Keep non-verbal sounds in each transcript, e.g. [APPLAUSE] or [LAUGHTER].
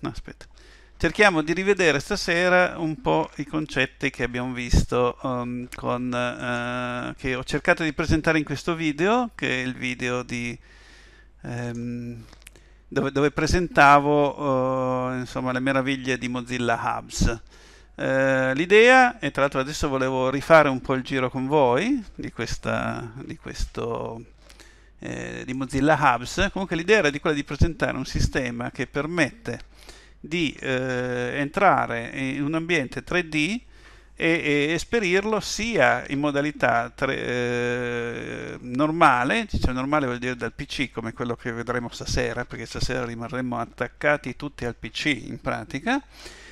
no, aspetta. Cerchiamo di rivedere stasera un po' i concetti che abbiamo visto um, con, uh, che ho cercato di presentare in questo video, che è il video di, um, dove, dove, presentavo uh, insomma, le meraviglie di Mozilla Hubs. Uh, l'idea, e tra l'altro adesso volevo rifare un po' il giro con voi di, questa, di questo eh, di Mozilla Hubs, comunque l'idea era di quella di presentare un sistema che permette di eh, entrare in un ambiente 3D e, e, esperirlo sia in modalità tre, eh, normale, cioè normale vuol dire dal PC come quello che vedremo stasera, perché stasera rimarremo attaccati tutti al PC in pratica,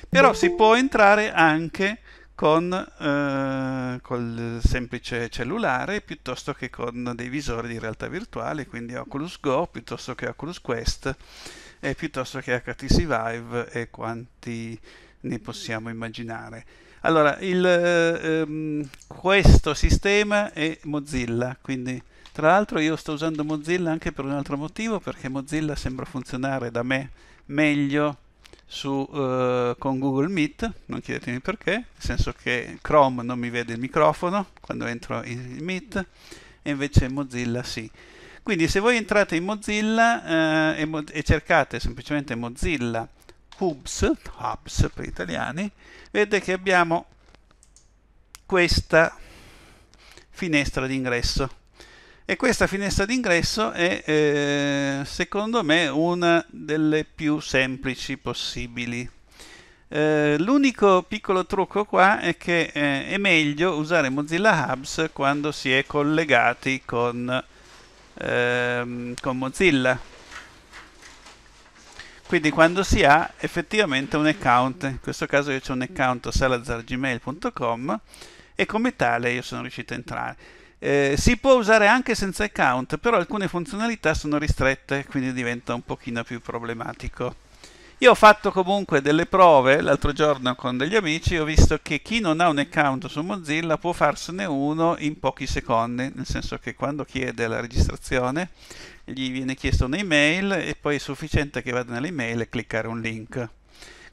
però si può entrare anche con, eh, col semplice cellulare piuttosto che con dei visori di realtà virtuale, quindi Oculus Go piuttosto che Oculus Quest e piuttosto che HTC Vive e quanti ne possiamo immaginare. Allora, il, ehm, questo sistema è Mozilla, quindi tra l'altro io sto usando Mozilla anche per un altro motivo, perché Mozilla sembra funzionare da me meglio su, eh, con Google Meet, non chiedetemi perché, nel senso che Chrome non mi vede il microfono quando entro in Meet e invece Mozilla sì. Quindi se voi entrate in Mozilla eh, e, mo e, cercate semplicemente Mozilla Hubs, Hubs per italiani, vedete che abbiamo questa finestra d'ingresso e questa finestra d'ingresso è eh, secondo me una delle più semplici possibili. Eh, l'unico piccolo trucco qua è che eh, è meglio usare Mozilla Hubs quando si è collegati con, ehm, con Mozilla. Quindi quando si ha effettivamente un account, in questo caso io ho un account salazargmail.com e come tale io sono riuscito a entrare. Eh, si può usare anche senza account, però alcune funzionalità sono ristrette, quindi diventa un pochino più problematico. Io ho fatto comunque delle prove l'altro giorno con degli amici, ho visto che chi non ha un account su Mozilla può farsene uno in pochi secondi, nel senso che quando chiede la registrazione gli viene chiesto un'email e poi è sufficiente che vada nell'email e cliccare un link.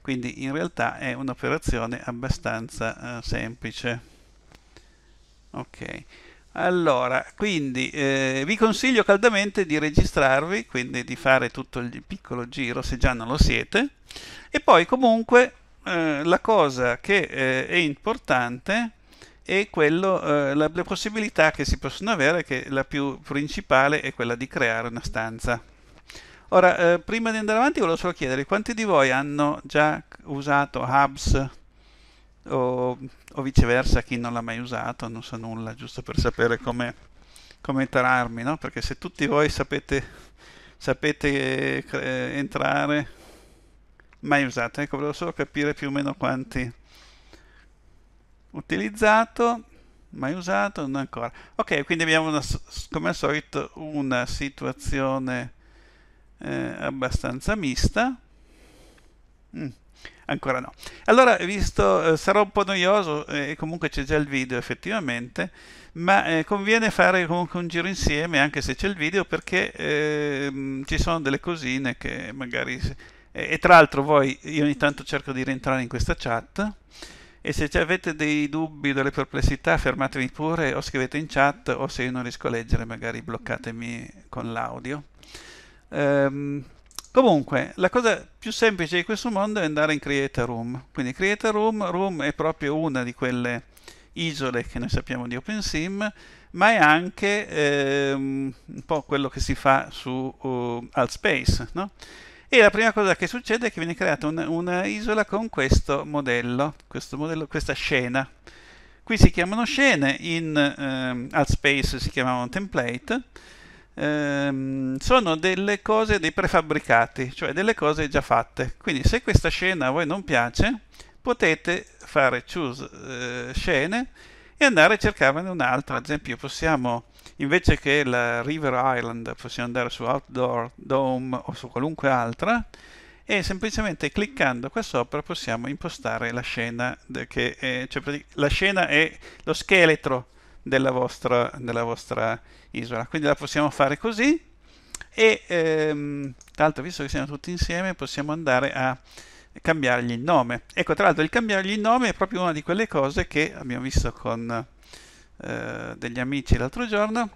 Quindi in realtà è un'operazione abbastanza uh, semplice. Ok. Allora, quindi eh, vi consiglio caldamente di registrarvi, quindi di fare tutto il piccolo giro se già non lo siete. E poi comunque eh, la cosa che eh, è importante è quello, eh, la, le possibilità che si possono avere, che la più principale è quella di creare una stanza. Ora, eh, prima di andare avanti volevo solo chiedere quanti di voi hanno già usato Hubs o, o viceversa chi non l'ha mai usato non sa nulla, giusto per sapere come, come entrarmi, no? perché se tutti voi sapete, sapete eh, entrare, mai usato ecco, volevo solo capire più o meno quanti utilizzato, mai usato, non ancora. Ok, quindi abbiamo una, come al solito una situazione eh, abbastanza mista. Mm ancora no. Allora, visto, eh, sarà un po' noioso, eh, comunque c'è già il video effettivamente, ma eh, conviene fare comunque un giro insieme anche se c'è il video perché eh, ci sono delle cosine che magari... E tra l'altro voi, io ogni tanto cerco di rientrare in questa chat e se avete dei dubbi, delle perplessità, fermatevi pure o scrivete in chat o se io non riesco a leggere magari bloccatemi con l'audio. Um, Comunque, la cosa più semplice di questo mondo è andare in Creator Room. Quindi Creator Room, Room è proprio una di quelle isole che noi sappiamo di OpenSim, ma è anche ehm, un po' quello che si fa su uh, Altspace, no? E la prima cosa che succede è che viene creata una, una isola con questo modello, questo modello, questa scena. Qui si chiamano scene, in ehm, Altspace si chiamavano template, ehm, sono delle cose, dei prefabbricati, cioè delle cose già fatte. Quindi se questa scena a voi non piace, potete fare choose eh, scene e andare a cercarne un'altra. Ad esempio possiamo, invece che la River Island, possiamo andare su Outdoor Dome o su qualunque altra e semplicemente cliccando qua sopra possiamo impostare la scena che è, cioè, la scena è lo scheletro della vostra, della vostra isola. Quindi la possiamo fare così e ehm, tra l'altro visto che siamo tutti insieme possiamo andare a cambiargli il nome. Ecco, tra l'altro il cambiargli il nome è proprio una di quelle cose che abbiamo visto con eh, degli amici l'altro giorno.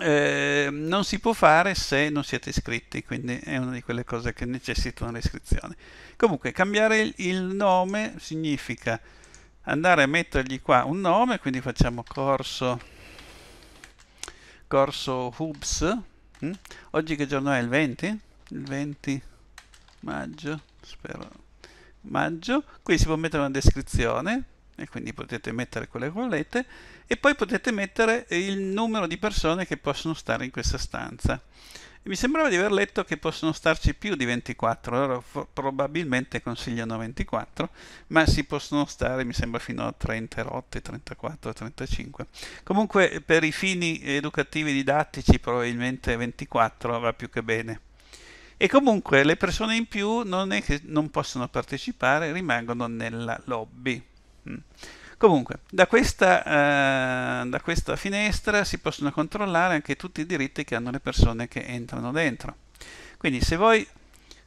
Eh, non si può fare se non siete iscritti, quindi è una di quelle cose che necessitano l'iscrizione. Comunque, cambiare il nome significa andare a mettergli qua un nome, quindi facciamo corso corso Hubs. Hm? Oggi che giorno è? Il 20? Il 20 maggio, spero. Maggio. Qui si può mettere una descrizione e quindi potete mettere quelle che volete e poi potete mettere il numero di persone che possono stare in questa stanza. E mi sembrava di aver letto che possono starci più di 24, allora for- probabilmente consigliano 24, ma si possono stare, mi sembra, fino a 30 rotte, 34, 35. Comunque per i fini educativi didattici probabilmente 24 va più che bene. E comunque le persone in più non è che non possono partecipare, rimangono nella lobby. Mm. Comunque, da questa, eh, da questa finestra si possono controllare anche tutti i diritti che hanno le persone che entrano dentro. Quindi se voi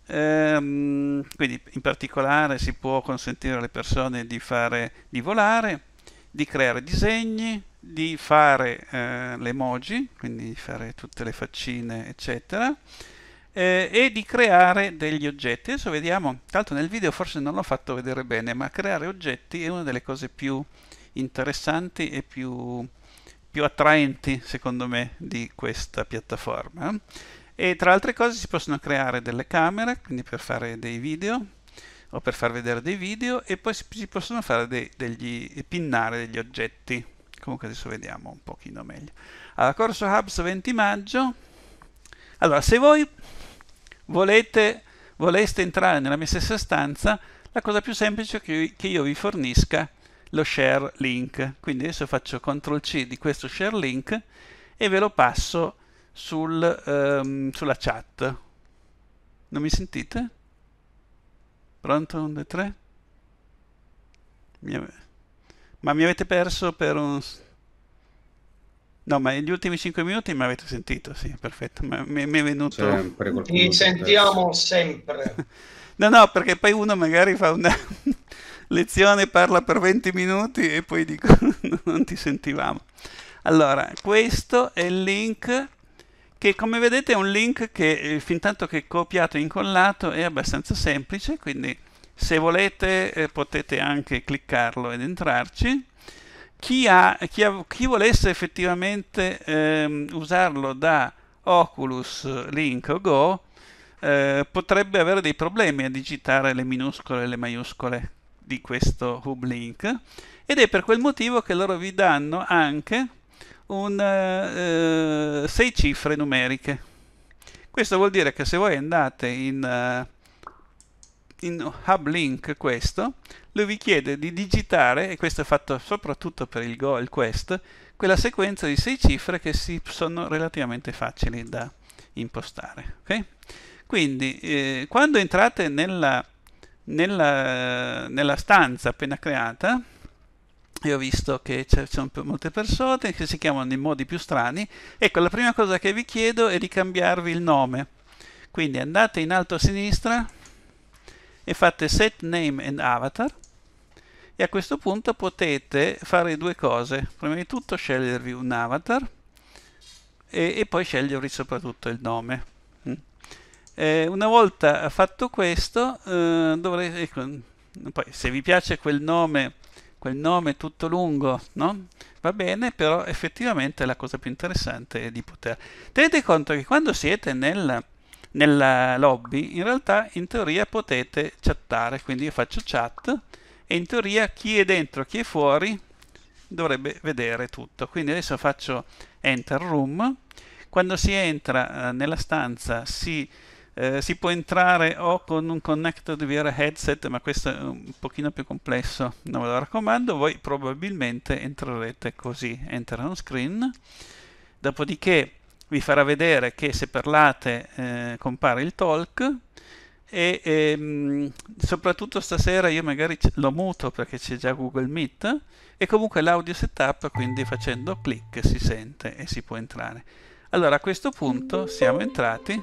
ehm, quindi in particolare si può consentire alle persone di, fare, di volare, di creare disegni, di fare eh, le emoji, quindi fare tutte le faccine, eccetera, eh, e di creare degli oggetti. Adesso vediamo, tanto nel video forse non l'ho fatto vedere bene, ma creare oggetti è una delle cose più interessanti e più, più attraenti secondo me di questa piattaforma. E tra altre cose si possono creare delle camere, quindi per fare dei video, o per far vedere dei video e poi si possono fare dei, degli pinnare degli oggetti comunque adesso vediamo un pochino meglio allora corso hubs 20 maggio allora se voi volete, voleste entrare nella mia stessa stanza, la cosa più semplice è che, che io vi fornisca lo share link. Quindi adesso faccio CTRL C di questo share link e ve lo passo sul, um, sulla chat. Non mi sentite? Pronto? 1, 2, 3? Ma mi avete perso per un... No, ma negli ultimi 5 minuti mi avete sentito, sì, perfetto. mi, mi è venuto... Sempre Ti sentiamo sempre. [LAUGHS] no, no, perché poi uno magari fa una [LAUGHS] lezione, parla per 20 minuti e poi dico [LAUGHS] non ti sentivamo. Allora, questo è il link che come vedete è un link che eh, fin tanto che è copiato e incollato è abbastanza semplice, quindi se volete eh, potete anche cliccarlo ed entrarci chi, ha, chi, ha, chi volesse effettivamente ehm, usarlo da Oculus Link o Go eh, potrebbe avere dei problemi a digitare le minuscole e le maiuscole di questo hub link ed è per quel motivo che loro vi danno anche 6 eh, cifre numeriche. Questo vuol dire che se voi andate in eh, in Hub Link questo, lui vi chiede di digitare, e questo è fatto soprattutto per il Go e il Quest, quella sequenza di sei cifre che si, sono relativamente facili da impostare. Okay? Quindi eh, quando entrate nella, nella, nella stanza appena creata, e ho visto che ci sono molte persone che si chiamano in modi più strani. Ecco, la prima cosa che vi chiedo è di cambiarvi il nome. Quindi andate in alto a sinistra, e fate set name and avatar e a questo punto potete fare due cose. Prima di tutto scegliervi un avatar e, e poi scegliervi soprattutto il nome. Eh, una volta fatto questo, eh, dovrete, eh, ecco, poi se vi piace quel nome, quel nome tutto lungo, no? va bene, però effettivamente la cosa più interessante è di poter. Tenete conto che quando siete nel nella lobby in realtà in teoria potete chattare quindi io faccio chat e in teoria chi è dentro chi è fuori dovrebbe vedere tutto quindi adesso faccio enter room quando si entra eh, nella stanza si, eh, si può entrare o con un connected via headset ma questo è un pochino più complesso non ve lo raccomando voi probabilmente entrerete così enter on screen dopodiché vi farà vedere che se parlate eh, compare il talk e, e, ehm, soprattutto stasera io magari lo muto perché c'è già Google Meet e comunque l'audio setup quindi facendo clic si sente e si può entrare allora a questo punto siamo entrati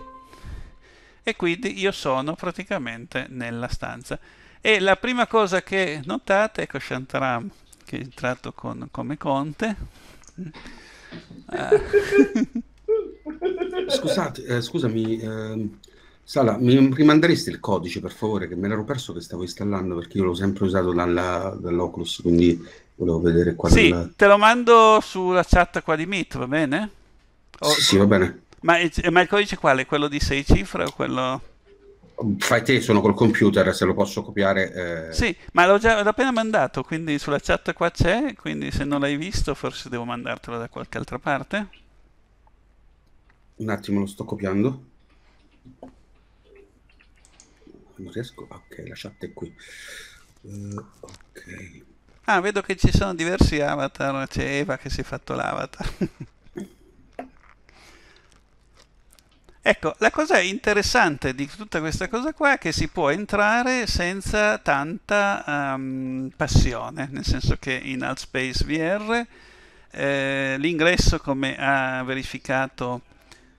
e quindi io sono praticamente nella stanza e la prima cosa che notate ecco Shantaram che è entrato con, come conte [LAUGHS] ah. [LAUGHS] Scusate, eh, scusami, eh, Sala, mi rimanderesti il codice per favore? Che me l'ero perso che stavo installando perché io l'ho sempre usato dalla, dall'Oculus, quindi volevo vedere qua. Sì, della... te lo mando sulla chat qua di Meet, va bene? O... Sì, sì, va bene. Ma, ma, il codice quale? Quello di 6 cifre o quello... Fai te, sono col computer, se lo posso copiare. Eh... Sì, ma l'ho, già, l'ho appena mandato, quindi sulla chat qua c'è, quindi se non l'hai visto forse devo mandartelo da qualche altra parte. Un attimo, lo sto copiando. Non riesco. Ok, lasciate qui. Uh, ok. Ah, vedo che ci sono diversi avatar. C'è Eva che si è fatto l'avatar. [LAUGHS] Ecco, la cosa interessante di tutta questa cosa qua è che si può entrare senza tanta um, passione, nel senso che in Altspace VR eh, l'ingresso, come ha verificato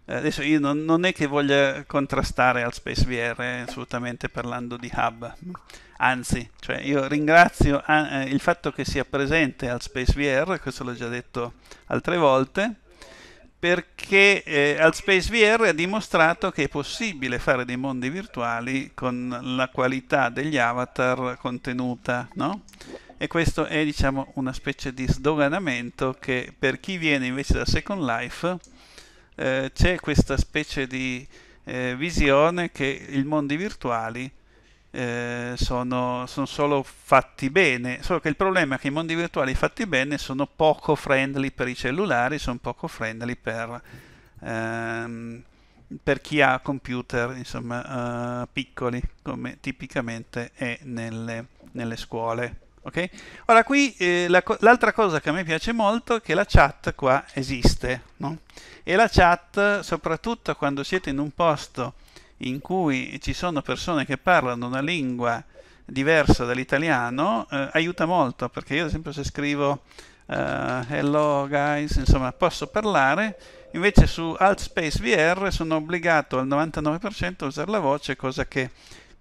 eh, adesso io non, non, è che voglia contrastare al Space VR eh, assolutamente parlando di hub, anzi, cioè io ringrazio ah, eh, il fatto che sia presente al Space VR, questo l'ho già detto altre volte, perché eh, al Space VR ha dimostrato che è possibile fare dei mondi virtuali con la qualità degli avatar contenuta, no? E questo è diciamo una specie di sdoganamento che per chi viene invece da Second Life eh, c'è questa specie di eh, visione che i mondi virtuali eh, sono, sono, solo fatti bene, solo che il problema è che i mondi virtuali fatti bene sono poco friendly per i cellulari, sono poco friendly per, ehm, per chi ha computer insomma, eh, piccoli, come tipicamente è nelle, nelle scuole. Okay? Ora qui eh, l'altra cosa che a me piace molto è che la chat qua esiste no? e la chat soprattutto quando siete in un posto in cui ci sono persone che parlano una lingua diversa dall'italiano eh, aiuta molto perché io ad esempio se scrivo eh, hello guys insomma posso parlare invece su Altspace VR sono obbligato al 99% a usare la voce cosa che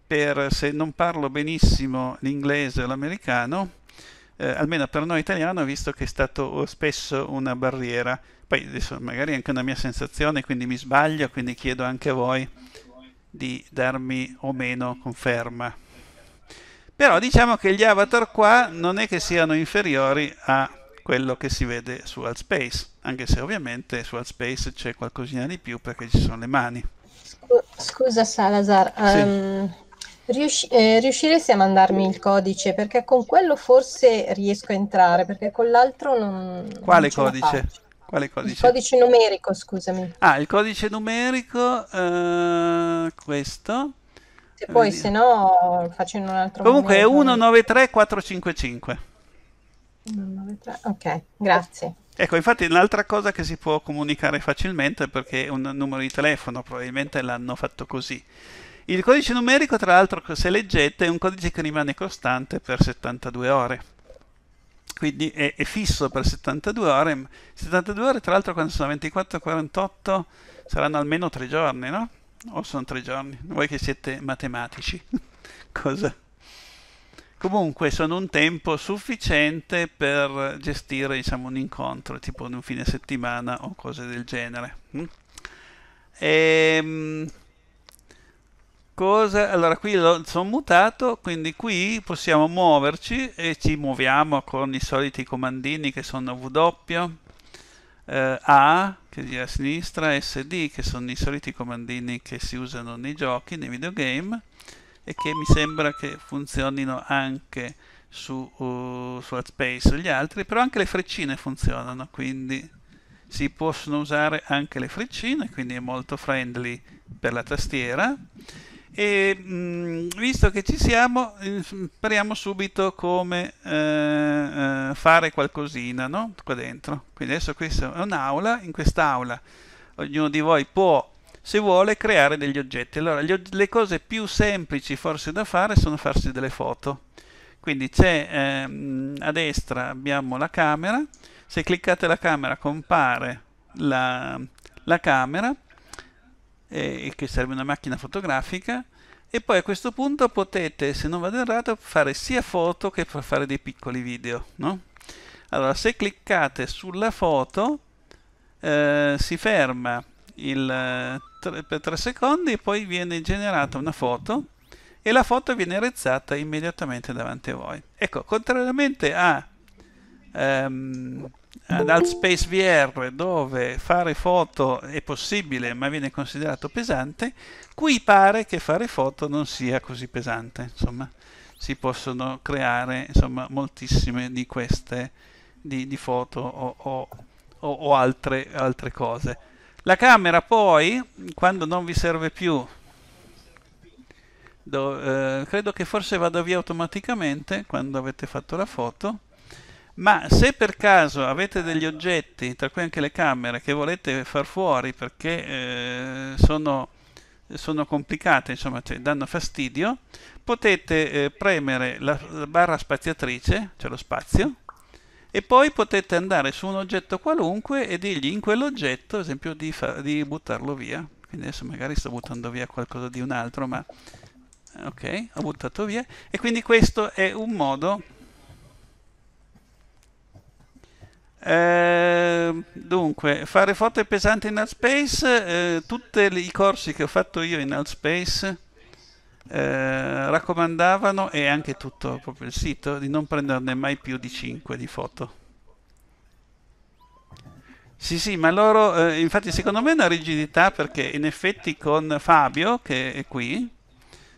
per, se non parlo benissimo l'inglese o l'americano, eh, almeno per noi italiani, visto che è stato spesso una barriera. Poi adesso magari è anche una mia sensazione, quindi mi sbaglio, quindi chiedo anche a voi di darmi o meno conferma. Però diciamo che gli avatar qua non è che siano inferiori a quello che si vede su Altspace, anche se ovviamente su Altspace c'è qualcosina di più perché ci sono le mani. Scusa Salazar, sì. um, Riusci- eh, riusciresti a mandarmi il codice? Perché con quello forse riesco a entrare, perché con l'altro non. Quale non codice? Quale codice? Il codice numerico, scusami. Ah, il codice numerico, uh, questo. Se poi, se no, faccio in un altro Comunque è 193455. 193, ok, grazie. Ecco, infatti un'altra cosa che si può comunicare facilmente perché è un numero di telefono, probabilmente l'hanno fatto così. Il codice numerico, tra l'altro, se leggete, è un codice che rimane costante per 72 ore. Quindi è, è fisso per 72 ore. 72 ore, tra l'altro, quando sono 24-48 saranno almeno 3 giorni, no? O sono 3 giorni? Voi che siete matematici. [LAUGHS] Cosa? Comunque sono un tempo sufficiente per gestire diciamo, un incontro, tipo un fine settimana o cose del genere. Mm? Ehm cosa allora qui sono mutato quindi qui possiamo muoverci e ci muoviamo con i soliti comandini che sono W eh, A che è a sinistra SD che sono i soliti comandini che si usano nei giochi nei videogame e che mi sembra che funzionino anche su, uh, su Space gli altri però anche le freccine funzionano quindi si possono usare anche le freccine quindi è molto friendly per la tastiera e mh, mm, visto che ci siamo, speriamo subito come eh, eh, fare qualcosina no? qua dentro. Quindi adesso questa è un'aula, in quest'aula ognuno di voi può, se vuole, creare degli oggetti. Allora, le cose più semplici forse da fare sono farsi delle foto. Quindi c'è eh, a destra abbiamo la camera, se cliccate la camera compare la, la camera eh, che serve una macchina fotografica e poi a questo punto potete, se non vado errato, fare sia foto che fare dei piccoli video. No? Allora, se cliccate sulla foto, eh, si ferma il, eh, tre, per 3 secondi e poi viene generata una foto e la foto viene rezzata immediatamente davanti a voi. Ecco, contrariamente a... Um, ad eh, boh. Altspace VR dove fare foto è possibile ma viene considerato pesante, qui pare che fare foto non sia così pesante, insomma si possono creare insomma, moltissime di queste di, di foto o, o, o altre, altre cose. La camera poi, quando non vi serve più, Do, eh, credo che forse vada via automaticamente quando avete fatto la foto ma se per caso avete degli oggetti, tra cui anche le camere, che volete far fuori perché eh, sono, sono, complicate, insomma, cioè, danno fastidio, potete eh, premere la, la barra spaziatrice, cioè lo spazio, e poi potete andare su un oggetto qualunque e dirgli in quell'oggetto, ad esempio, di, di buttarlo via. Quindi adesso magari sto buttando via qualcosa di un altro, ma ok, ho buttato via. E quindi questo è un modo Ehm, dunque, fare foto è pesante in Outspace, eh, tutti i corsi che ho fatto io in Outspace eh, raccomandavano, e anche tutto proprio il sito, di non prenderne mai più di 5 di foto. Sì, sì, ma loro, eh, infatti secondo me è una rigidità perché in effetti con Fabio, che è qui,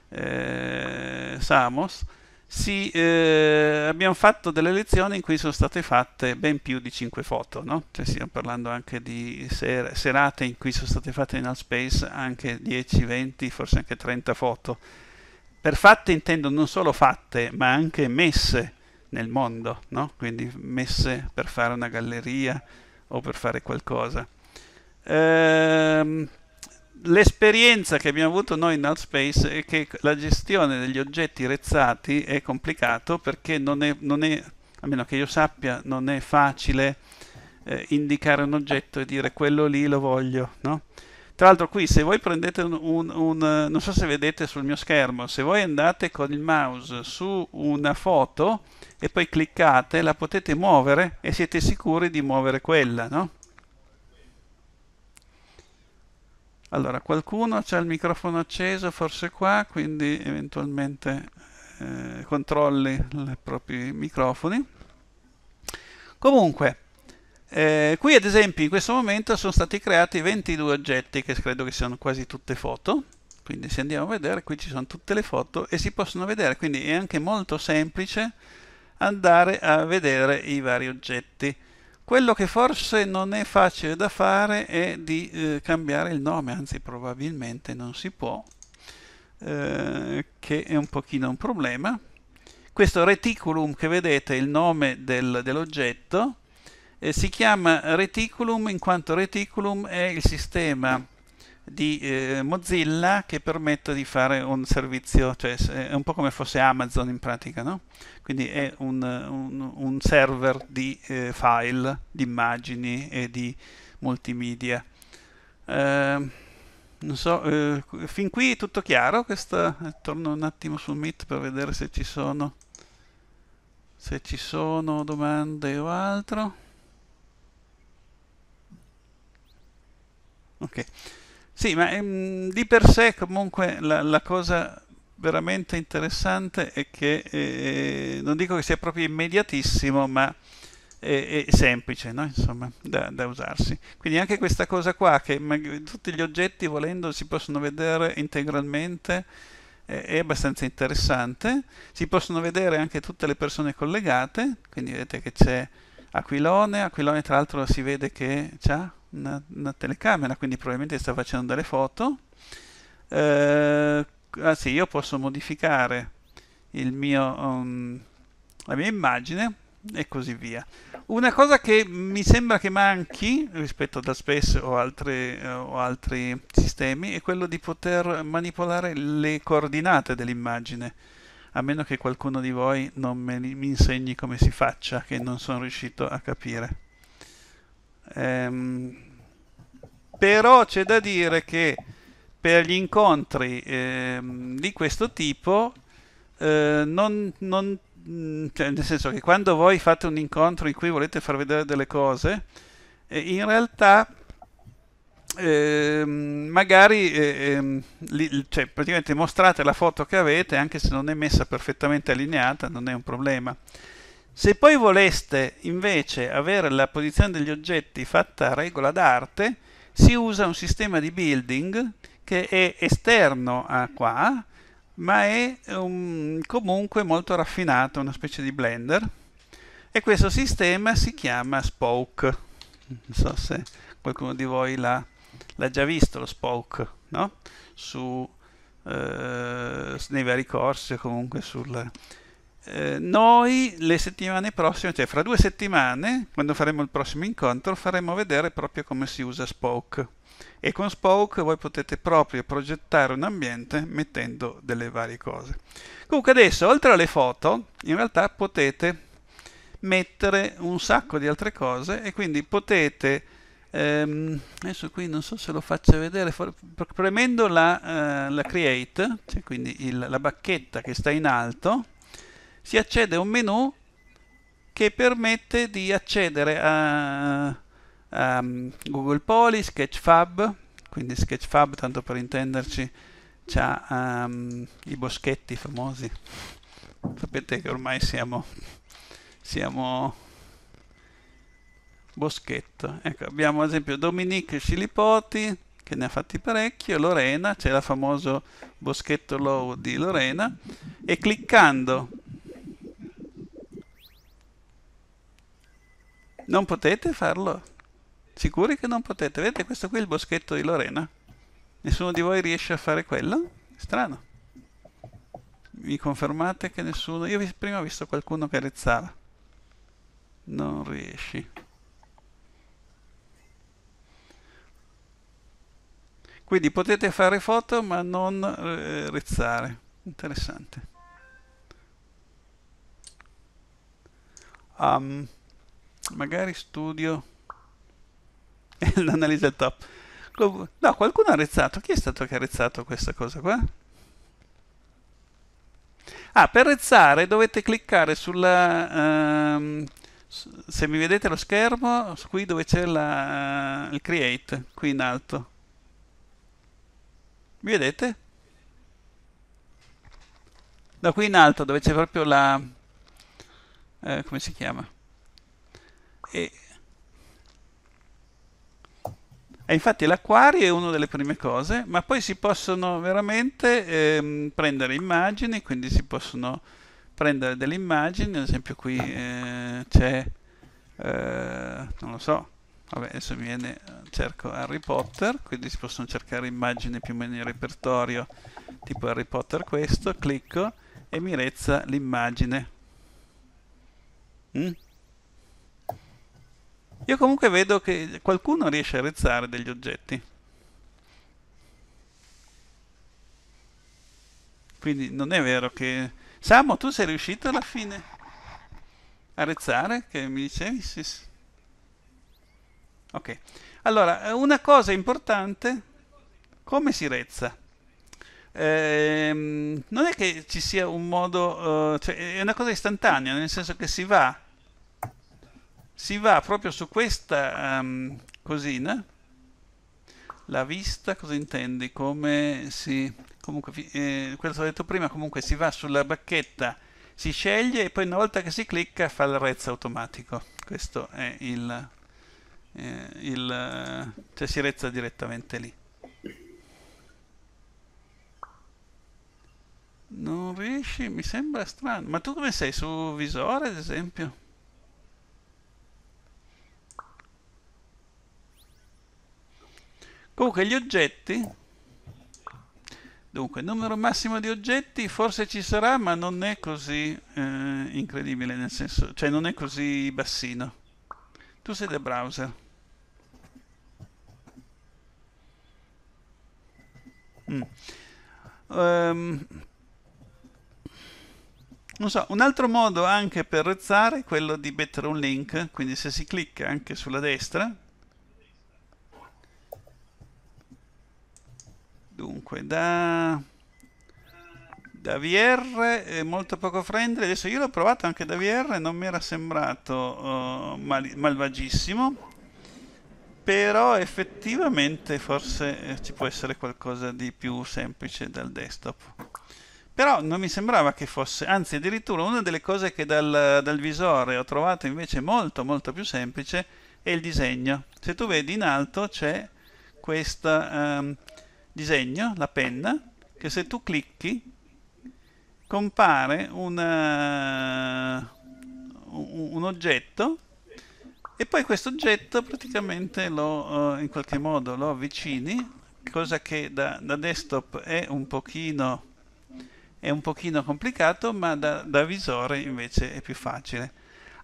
eh, Samos, si, eh, abbiamo fatto delle lezioni in cui sono state fatte ben più di 5 foto, no? cioè, stiamo parlando anche di ser serate in cui sono state fatte in Outspace anche 10, 20, forse anche 30 foto. Per fatte intendo non solo fatte, ma anche messe nel mondo, no? quindi messe per fare una galleria o per fare qualcosa. Ehm, l'esperienza che abbiamo avuto noi in Outspace è che la gestione degli oggetti rezzati è complicato perché non è, non è a meno che io sappia, non è facile eh, indicare un oggetto e dire quello lì lo voglio, no? Tra l'altro qui se voi prendete un, un, un, non so se vedete sul mio schermo, se voi andate con il mouse su una foto e poi cliccate la potete muovere e siete sicuri di muovere quella, no? Allora, qualcuno ha il microfono acceso, forse qua, quindi eventualmente eh, controlli i propri microfoni. Comunque, eh, qui ad esempio in questo momento sono stati creati 22 oggetti che credo che siano quasi tutte foto. Quindi se andiamo a vedere, qui ci sono tutte le foto e si possono vedere, quindi è anche molto semplice andare a vedere i vari oggetti. Quello che forse non è facile da fare è di eh, cambiare il nome, anzi probabilmente non si può, eh, che è un pochino un problema. Questo reticulum che vedete è il nome del, dell'oggetto, eh, si chiama reticulum in quanto reticulum è il sistema di eh, Mozilla che permette di fare un servizio, cioè è un po' come fosse Amazon in pratica, no? Quindi è un, un, un server di eh, file, di immagini e di multimedia. Eh, non so, eh, fin qui è tutto chiaro, questa, eh, torno un attimo su Meet per vedere se ci sono, se ci sono domande o altro. Ok. Sì, ma ehm, di per sé comunque la, la cosa veramente interessante è che eh, non dico che sia proprio immediatissimo, ma è, è semplice no? Insomma, da, da, usarsi. Quindi anche questa cosa qua, che tutti gli oggetti volendo si possono vedere integralmente, eh, è abbastanza interessante. Si possono vedere anche tutte le persone collegate, quindi vedete che c'è Aquilone, Aquilone tra l'altro si vede che ha una, una telecamera, quindi probabilmente sta facendo delle foto. Eh, ah sì, io posso modificare mio, um, la mia immagine e così via. Una cosa che mi sembra che manchi rispetto ad Space o altri, eh, o altri sistemi è quello di poter manipolare le coordinate dell'immagine, a meno che qualcuno di voi non me, mi insegni come si faccia, che non sono riuscito a capire. Ehm, però c'è da dire che per gli incontri eh, di questo tipo eh, non, non mm, cioè, nel senso che quando voi fate un incontro in cui volete far vedere delle cose, eh, in realtà eh, magari eh, ehm, li, cioè, praticamente mostrate la foto che avete, anche se non è messa perfettamente allineata, non è un problema. Se poi voleste invece avere la posizione degli oggetti fatta a regola d'arte, si usa un sistema di building che è esterno a qua, ma è um, comunque molto raffinato, una specie di blender. E questo sistema si chiama Spoke. Non so se qualcuno di voi l'ha, già visto lo Spoke, no? Su, eh, nei vari corsi o comunque sul eh, noi le settimane prossime, cioè fra due settimane, quando faremo il prossimo incontro, faremo vedere proprio come si usa Spoke. E con Spoke voi potete proprio progettare un ambiente mettendo delle varie cose. Comunque adesso, oltre alle foto, in realtà potete mettere un sacco di altre cose e quindi potete ehm, adesso qui non so se lo faccio vedere premendo la, eh, la create cioè quindi il, la bacchetta che sta in alto si accede a un menu che permette di accedere a, a um, Google Poly, Sketchfab, quindi Sketchfab tanto per intenderci c'ha um, i boschetti famosi. Sapete che ormai siamo, siamo boschetto. Ecco, abbiamo ad esempio Dominique Scilipoti, che ne ha fatti parecchio, Lorena, c'è il famoso boschetto low di Lorena, e cliccando Non potete farlo. Sicuri che non potete? Vedete, questo qui è il boschetto di Lorena. Nessuno di voi riesce a fare quello? Strano. Mi confermate che nessuno... Io prima ho visto qualcuno che rezzava. Non riesci. Quindi potete fare foto ma non eh, rezzare. Interessante. Um, magari studio [LAUGHS] l'analisi al top no qualcuno ha rezzato chi è stato che ha rezzato questa cosa qua? ah per rezzare dovete cliccare sulla um, ehm, se mi vedete lo schermo qui dove c'è eh, il create qui in alto mi vedete? da qui in alto dove c'è proprio la eh, come si chiama? e, e infatti l'acquario è una delle prime cose, ma poi si possono veramente ehm, prendere immagini, quindi si possono prendere delle immagini, ad esempio qui eh, c'è, eh, non lo so, vabbè adesso viene, cerco Harry Potter, quindi si possono cercare immagini più o meno in repertorio, tipo Harry Potter questo, clicco e mi rezza l'immagine. Mm? Io comunque vedo che qualcuno riesce a rezzare degli oggetti. Quindi non è vero che... Samo, tu sei riuscito alla fine a rezzare? Che mi dicevi? Sì, sì. Ok. Allora, una cosa importante, come si rezza? Ehm, non è che ci sia un modo, eh, cioè è una cosa istantanea, nel senso che si va si va proprio su questa um, cosina la vista cosa intendi come si comunque eh, quello che ho detto prima comunque si va sulla bacchetta si sceglie e poi una volta che si clicca fa il rez automatico questo è il, eh, il cioè si rezza direttamente lì non riesci mi sembra strano ma tu come sei su visore ad esempio comunque gli oggetti dunque numero massimo di oggetti forse ci sarà ma non è così eh, incredibile nel senso cioè non è così bassino tu sei del browser mm. um, non so, un altro modo anche per rezzare è quello di mettere un link, quindi se si clicca anche sulla destra, Dunque, da, da VR è eh, molto poco friendly. Adesso io l'ho provato anche da VR, non mi era sembrato uh, oh, mal, malvagissimo. Però effettivamente forse eh, ci può essere qualcosa di più semplice dal desktop però non mi sembrava che fosse, anzi addirittura una delle cose che dal, dal, visore ho trovato invece molto molto più semplice è il disegno. Se tu vedi in alto c'è questa, um, disegno, la penna, che se tu clicchi compare una, eh, un oggetto e poi questo oggetto praticamente lo eh, in qualche modo lo avvicini cosa che da, da desktop è un pochino è un pochino complicato ma da, da visore invece è più facile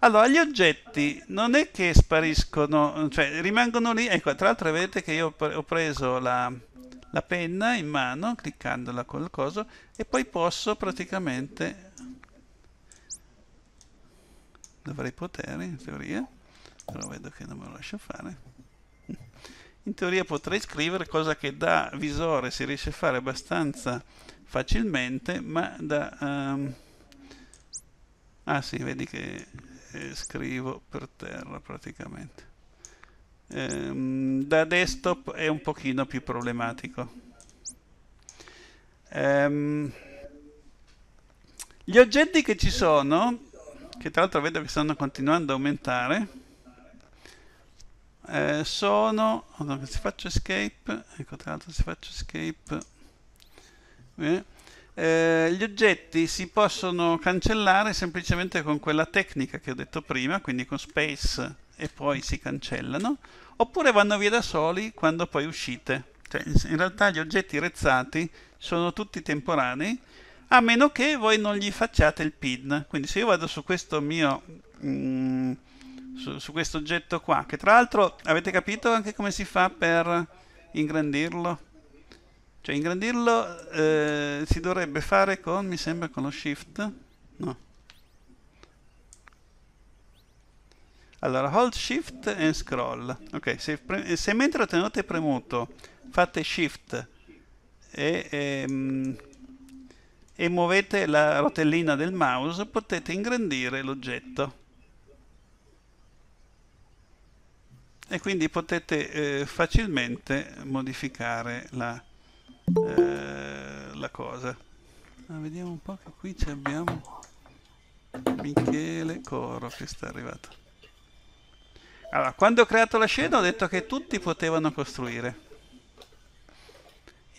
allora gli oggetti non è che spariscono cioè rimangono lì ecco tra l'altro vedete che io ho preso la, la penna in mano cliccandola col coso e poi posso praticamente dovrei poter in teoria però vedo che non me lo lascia fare in teoria potrei scrivere cosa che da visore si riesce a fare abbastanza facilmente ma da um... ah sì vedi che eh, scrivo per terra praticamente ehm, da desktop è un pochino più problematico ehm, gli oggetti che ci sono che tra l'altro vedo che stanno continuando a aumentare eh, sono allora, se faccio escape ecco tra l'altro se faccio escape eh, eh gli oggetti si possono cancellare semplicemente con quella tecnica che ho detto prima quindi con space e poi si cancellano, oppure vanno via da soli quando poi uscite. Cioè, in realtà gli oggetti rezzati sono tutti temporanei, a meno che voi non gli facciate il PIN. Quindi se io vado su questo mio... Mm, su, su questo oggetto qua, che tra l'altro avete capito anche come si fa per ingrandirlo? Cioè ingrandirlo eh, si dovrebbe fare con, mi sembra, con lo shift, no, Allora, hold shift and scroll. Ok, se, se mentre lo tenete premuto fate shift e, e, ehm, e muovete la rotellina del mouse potete ingrandire l'oggetto. e quindi potete eh, facilmente modificare la, eh, la cosa ah, vediamo un po' che qui abbiamo Michele Coro che sta arrivato allora, quando ho creato la scena ho detto che tutti potevano costruire.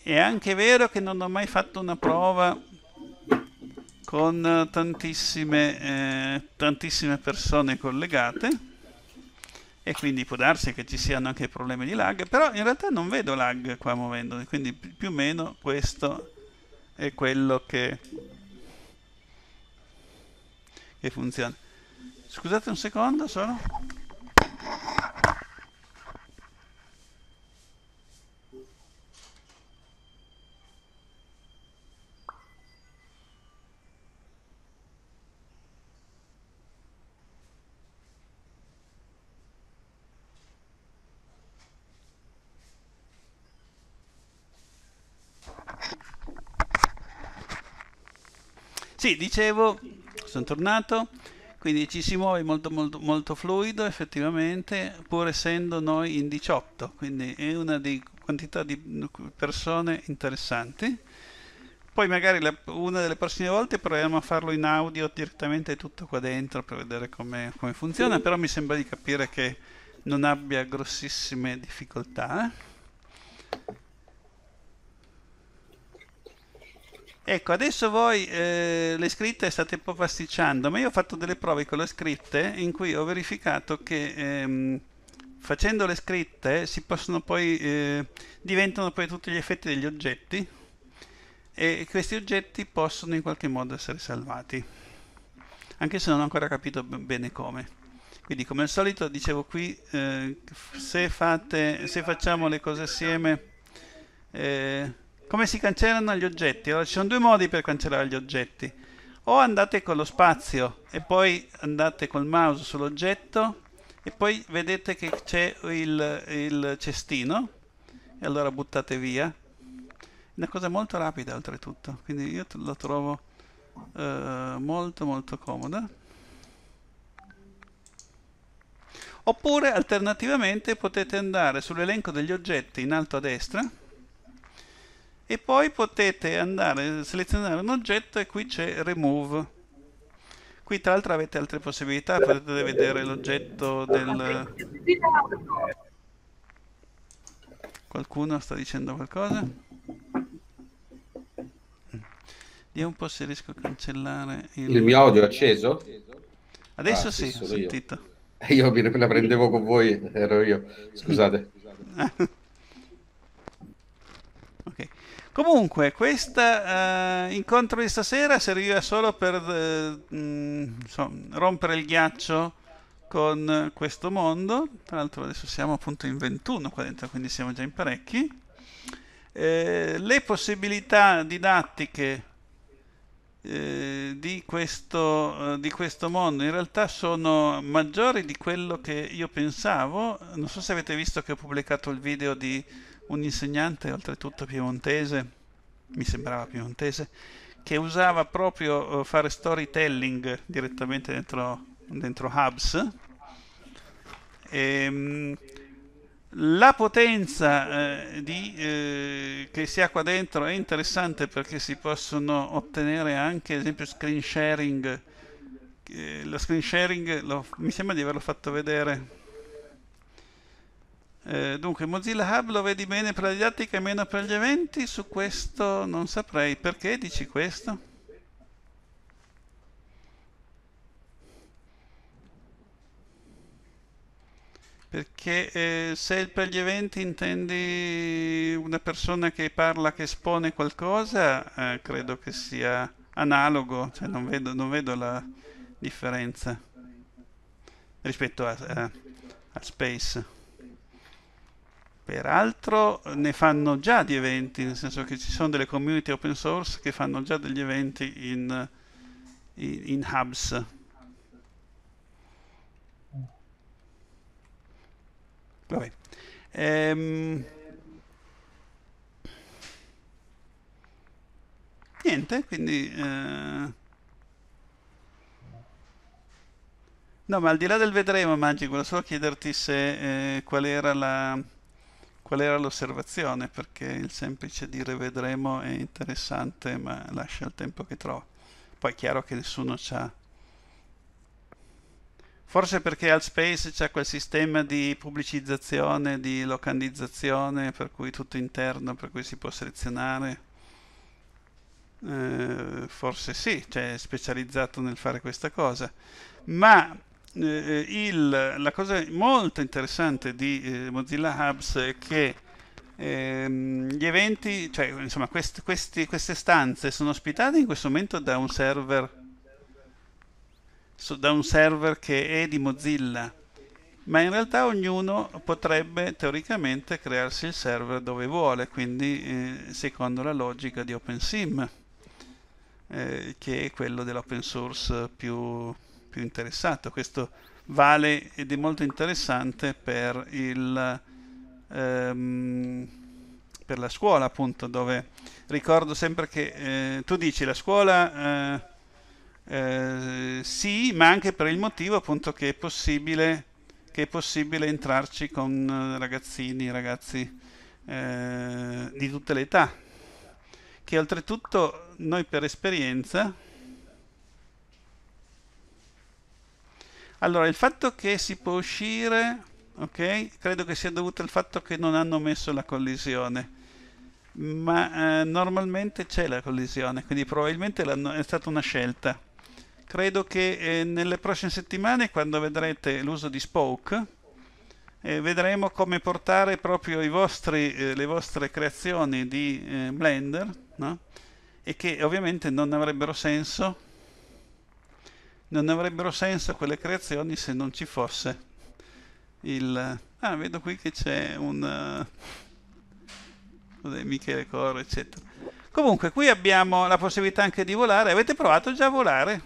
È anche vero che non ho mai fatto una prova con tantissime, eh, tantissime persone collegate e quindi può darsi che ci siano anche problemi di lag, però in realtà non vedo lag qua muovendomi, quindi più o meno questo è quello che, che funziona. Scusate un secondo solo. Sì, dicevo, sono tornato, quindi ci si muove molto, molto, molto fluido effettivamente, pur essendo noi in 18, quindi è una di quantità di persone interessanti. Poi magari la, una delle prossime volte proviamo a farlo in audio direttamente tutto qua dentro per vedere come, come funziona, però mi sembra di capire che non abbia grossissime difficoltà. Ecco, adesso voi eh, le scritte state un po' pasticciando, ma io ho fatto delle prove con le scritte in cui ho verificato che ehm, facendo le scritte si possono poi, eh, diventano poi tutti gli effetti degli oggetti e questi oggetti possono in qualche modo essere salvati, anche se non ho ancora capito bene come. Quindi come al solito dicevo qui, eh, se, fate, se facciamo le cose assieme... Eh, come si cancellano gli oggetti? Allora ci sono due modi per cancellare gli oggetti. O andate con lo spazio e poi andate col mouse sull'oggetto e poi vedete che c'è il, il cestino e allora buttate via. Una cosa molto rapida oltretutto, quindi io la trovo eh, molto molto comoda. Oppure alternativamente potete andare sull'elenco degli oggetti in alto a destra e poi potete andare a selezionare un oggetto e qui c'è remove qui tra l'altro avete altre possibilità potete vedere l'oggetto del qualcuno sta dicendo qualcosa vediamo un po' se riesco a cancellare il, il mio audio è acceso adesso ah, sì ho sentito [LAUGHS] io. io la prendevo con voi ero io scusate [LAUGHS] Comunque, questo uh, eh, incontro di stasera serviva solo per uh, eh, insomma, mm, rompere il ghiaccio con questo mondo. Tra l'altro adesso siamo appunto in 21 qua dentro, quindi siamo già in parecchi. Eh, le possibilità didattiche eh, di, questo, eh, di, questo, mondo in realtà sono maggiori di quello che io pensavo. Non so se avete visto che ho pubblicato il video di un insegnante oltretutto piemontese, mi sembrava piemontese, che usava proprio eh, fare storytelling direttamente dentro, dentro Hubs. E, ehm, la potenza eh, di, eh, che si ha qua dentro è interessante perché si possono ottenere anche, ad esempio, screen sharing. Eh, lo screen sharing lo, mi sembra di averlo fatto vedere eh, dunque, Mozilla Hub lo vedi bene per la didattica e meno per gli eventi? Su questo non saprei. Perché dici questo? perché eh, se per gli eventi intendi una persona che parla, che espone qualcosa, eh, credo che sia analogo, cioè non vedo, non vedo la differenza rispetto a, a, a Space. Peraltro ne fanno già di eventi, nel senso che ci sono delle community open source che fanno già degli eventi in, in, in hubs. Vabbè. Ehm... Niente, quindi... Eh... No, ma al di là del vedremo, Magico, volevo solo chiederti se eh, qual era la qual era l'osservazione, perché il semplice dire vedremo è interessante, ma lascia il tempo che trova. Poi è chiaro che nessuno c'ha. Forse perché Altspace c'ha quel sistema di pubblicizzazione, di locandizzazione, per cui tutto interno, per cui si può selezionare. Eh, forse sì, cioè è specializzato nel fare questa cosa. Ma eh, eh, il, la cosa molto interessante di eh, Mozilla Hubs è che ehm, gli eventi, cioè insomma quest, questi, queste stanze sono ospitate in questo momento da un server so, da un server che è di Mozilla ma in realtà ognuno potrebbe teoricamente crearsi il server dove vuole, quindi eh, secondo la logica di OpenSim, eh, che è quello dell'open source più, più interessato. Questo vale ed è molto interessante per, il, ehm, per la scuola, appunto, dove ricordo sempre che eh, tu dici la scuola eh, eh, sì, ma anche per il motivo appunto che è possibile, che è possibile entrarci con eh, ragazzini, ragazzi eh, di tutte le età, che oltretutto noi per esperienza Allora, il fatto che si può uscire, ok, credo che sia dovuto al fatto che non hanno messo la collisione. Ma eh, normalmente c'è la collisione, quindi probabilmente è stata una scelta. Credo che eh, nelle prossime settimane, quando vedrete l'uso di Spoke, eh, vedremo come portare proprio vostri, eh, le vostre creazioni di eh, Blender, no? e che ovviamente non avrebbero senso non avrebbero senso quelle creazioni se non ci fosse il... Ah, vedo qui che c'è un... Uh, Michele Coro, eccetera. Comunque, qui abbiamo la possibilità anche di volare. Avete provato già a volare?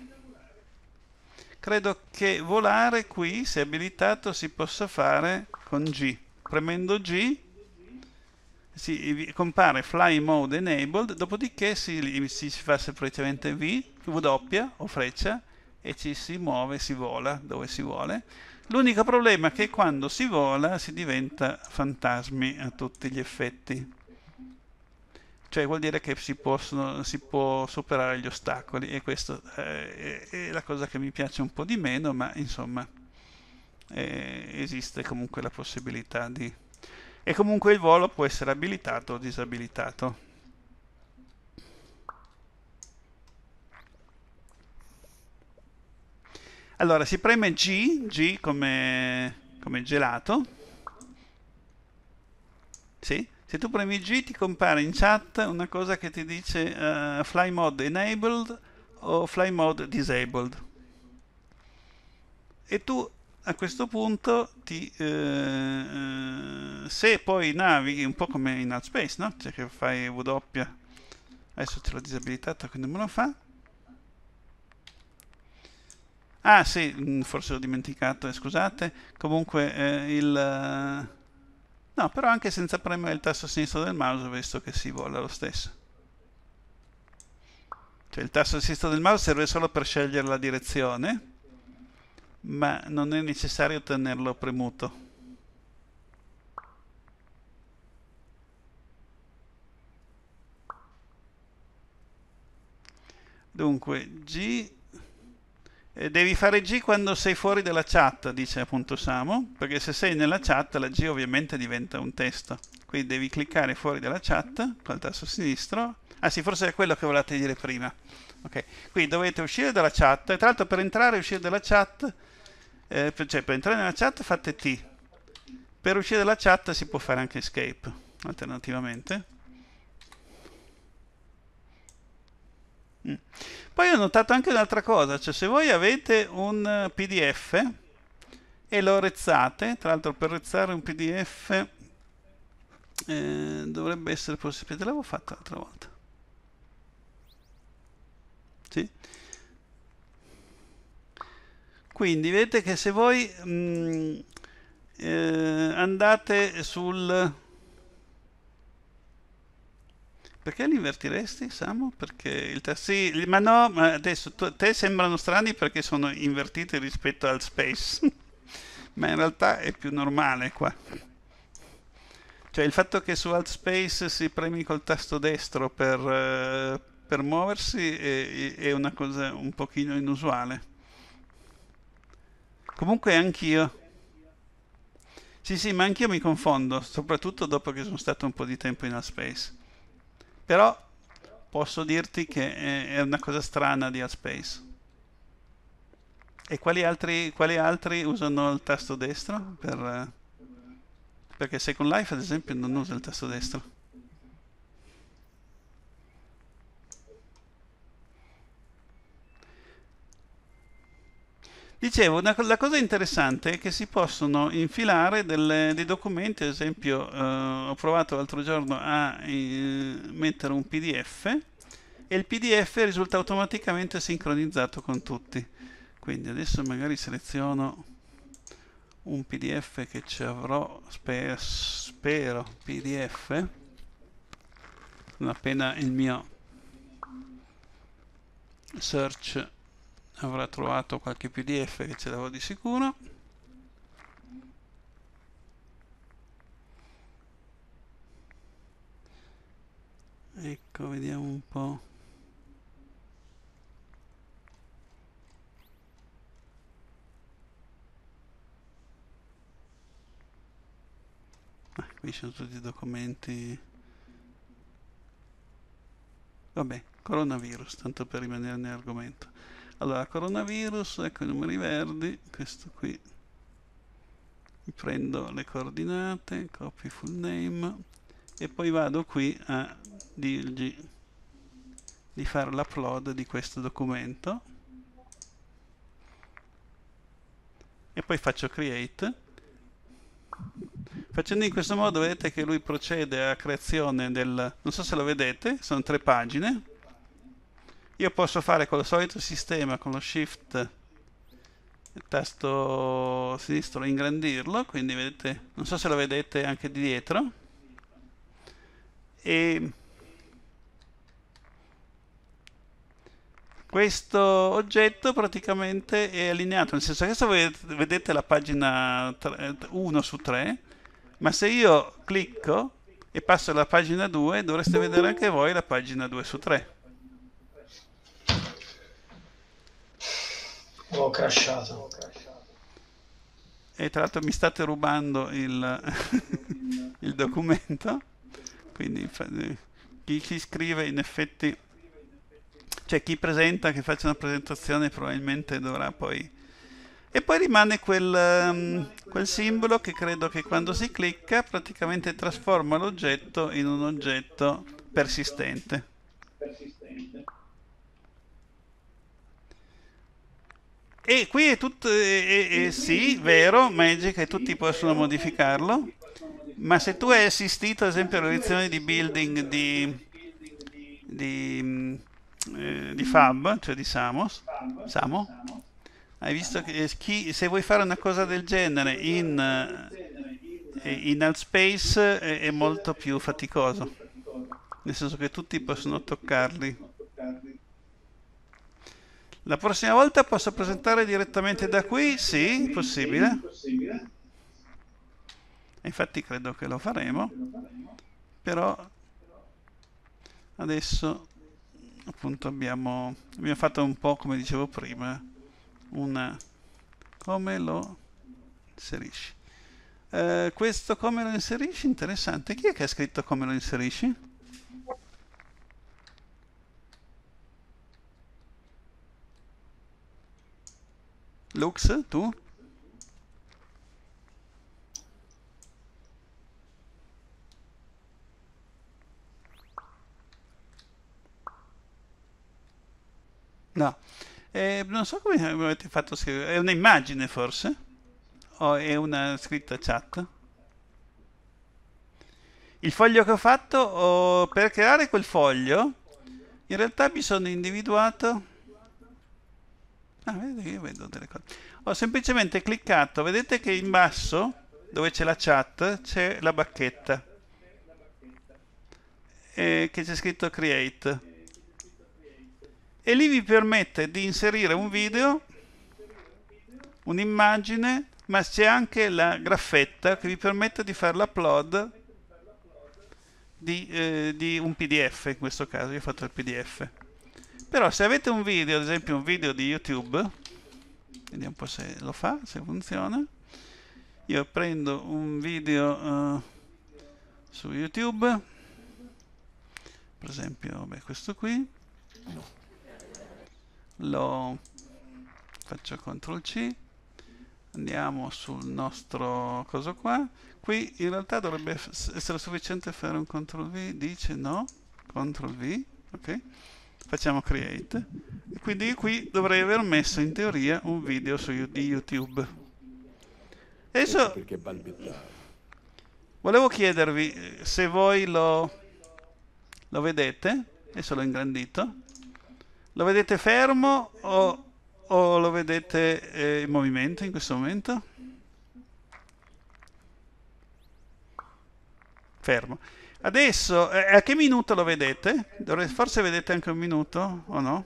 Credo che volare qui, se abilitato, si possa fare con G. Premendo G si compare Fly Mode Enabled, dopodiché si, si fa semplicemente V, W o freccia, e ci si muove, si vola dove si vuole. L'unico problema è che quando si vola si diventa fantasmi a tutti gli effetti. Cioè vuol dire che si, possono, si può superare gli ostacoli e questa eh, è, è, la cosa che mi piace un po' di meno, ma insomma è, eh, esiste comunque la possibilità di... E comunque il volo può essere abilitato o disabilitato. Allora, si preme G, G come, come gelato. Sì? Se tu premi G ti compare in chat una cosa che ti dice uh, fly mode enabled o fly mode disabled. E tu a questo punto ti, eh, eh, se poi navighi un po' come in Outspace, no? Cioè che fai W, adesso ce l'ho disabilitato quindi me lo fa, Ah sì, mm, forse l'ho dimenticato, eh, scusate. Comunque eh, il... Eh, no, però anche senza premere il tasto sinistro del mouse ho visto che si vola lo stesso. Cioè il tasto sinistro del mouse serve solo per scegliere la direzione, ma non è necessario tenerlo premuto. Dunque, G eh, devi fare G quando sei fuori dalla chat, dice appunto Samo, perché se sei nella chat la G ovviamente diventa un testo. Quindi devi cliccare fuori dalla chat col tasto sinistro. Ah sì, forse è quello che volevate dire prima. Ok, quindi dovete uscire dalla chat. Tra l'altro per entrare e uscire dalla chat, eh, cioè per entrare nella chat fate T. Per uscire dalla chat si può fare anche escape, alternativamente. Mm. Poi ho notato anche un'altra cosa, cioè se voi avete un eh, PDF e lo rezzate, tra l'altro per rezzare un PDF eh, dovrebbe essere possibile, l'avevo fatto l'altra volta. Sì. Quindi vedete che se voi mh, mm, eh, andate sul perché li invertiresti, Samu? Perché il te... Sì, ma no, ma adesso tu, te sembrano strani perché sono invertiti rispetto al space. [LAUGHS] ma in realtà è più normale qua. Cioè il fatto che su alt space si premi col tasto destro per, eh, per muoversi è, è una cosa un pochino inusuale. Comunque anch'io. Sì, sì, ma anch'io mi confondo, soprattutto dopo che sono stato un po' di tempo in Alspace. Però posso dirti che è una cosa strana di Outspace. E quali altri, quali altri usano il tasto destro? Per, perché Second Life, ad esempio, non usa il tasto destro. Dicevo, una, la cosa interessante è che si possono infilare delle, dei documenti, ad esempio eh, ho provato l'altro giorno a eh, mettere un PDF e il PDF risulta automaticamente sincronizzato con tutti. Quindi adesso magari seleziono un PDF che ci avrò, spe, spero, PDF, non appena il mio search avrà trovato qualche pdf che ce l'avrò di sicuro ecco vediamo un po' ah, qui sono tutti i documenti vabbè coronavirus tanto per rimanere nell'argomento allora coronavirus ecco i numeri verdi questo qui prendo le coordinate copy full name e poi vado qui a dirgli di fare l'upload di questo documento e poi faccio create facendo in questo modo vedete che lui procede alla creazione del non so se lo vedete sono tre pagine io posso fare con il solito sistema, con lo shift il tasto sinistro, ingrandirlo, quindi vedete, non so se lo vedete anche di dietro, e questo oggetto praticamente è allineato, nel senso che adesso vedete la pagina 1 su 3, ma se io clicco e passo alla pagina 2 dovreste vedere anche voi la pagina 2 su 3. ho crashato. E tra l'altro mi state rubando il, [LAUGHS] il documento, quindi chi si scrive in effetti, cioè chi presenta, che faccia una presentazione probabilmente dovrà poi... E poi rimane quel, um, quel simbolo che credo che quando si clicca praticamente trasforma l'oggetto in un oggetto persistente. persistente. E qui è tutto, e, e, sì, vero, Magic, e tutti possono modificarlo, ma se tu hai assistito ad esempio alle lezioni di building di, di, mm, eh, di Fab, cioè di Samos, Samo, hai visto che chi, se vuoi fare una cosa del genere in, eh, in Altspace è, è molto più faticoso, nel senso che tutti possono toccarli. La prossima volta posso presentare direttamente da qui? Sì, possibile. Infatti credo che lo faremo, però adesso appunto abbiamo, abbiamo fatto un po' come dicevo prima, una, come lo inserisci? Eh, questo come lo inserisci? Interessante. Chi è che ha scritto come lo inserisci? Lux, tu? No, eh, non so come avete fatto scrivere, è un'immagine forse? O è una scritta chat? Il foglio che ho fatto, oh, per creare quel foglio, in realtà mi sono individuato Ah, vedete che vedo delle cose. Ho semplicemente cliccato, vedete che in basso, dove c'è la chat, c'è la bacchetta. Eh, che c'è scritto create. E lì vi permette di inserire un video, un'immagine, ma c'è anche la graffetta che vi permette di fare l'upload di, eh, di un PDF in questo caso, io ho fatto il PDF. Però se avete un video, ad esempio un video di YouTube, vediamo un po' se lo fa, se funziona. Io prendo un video uh, su YouTube, per esempio beh, questo qui, lo faccio CTRL C, andiamo sul nostro coso qua, qui in realtà dovrebbe essere sufficiente fare un CTRL V, dice no, CTRL V, ok? facciamo create e quindi qui dovrei aver messo in teoria un video su di YouTube adesso volevo chiedervi eh, se voi lo, lo vedete adesso l'ho ingrandito lo vedete fermo o, o lo vedete eh, in movimento in questo momento fermo Adesso, eh, a che minuto lo vedete? Dovrei, forse vedete anche un minuto o no?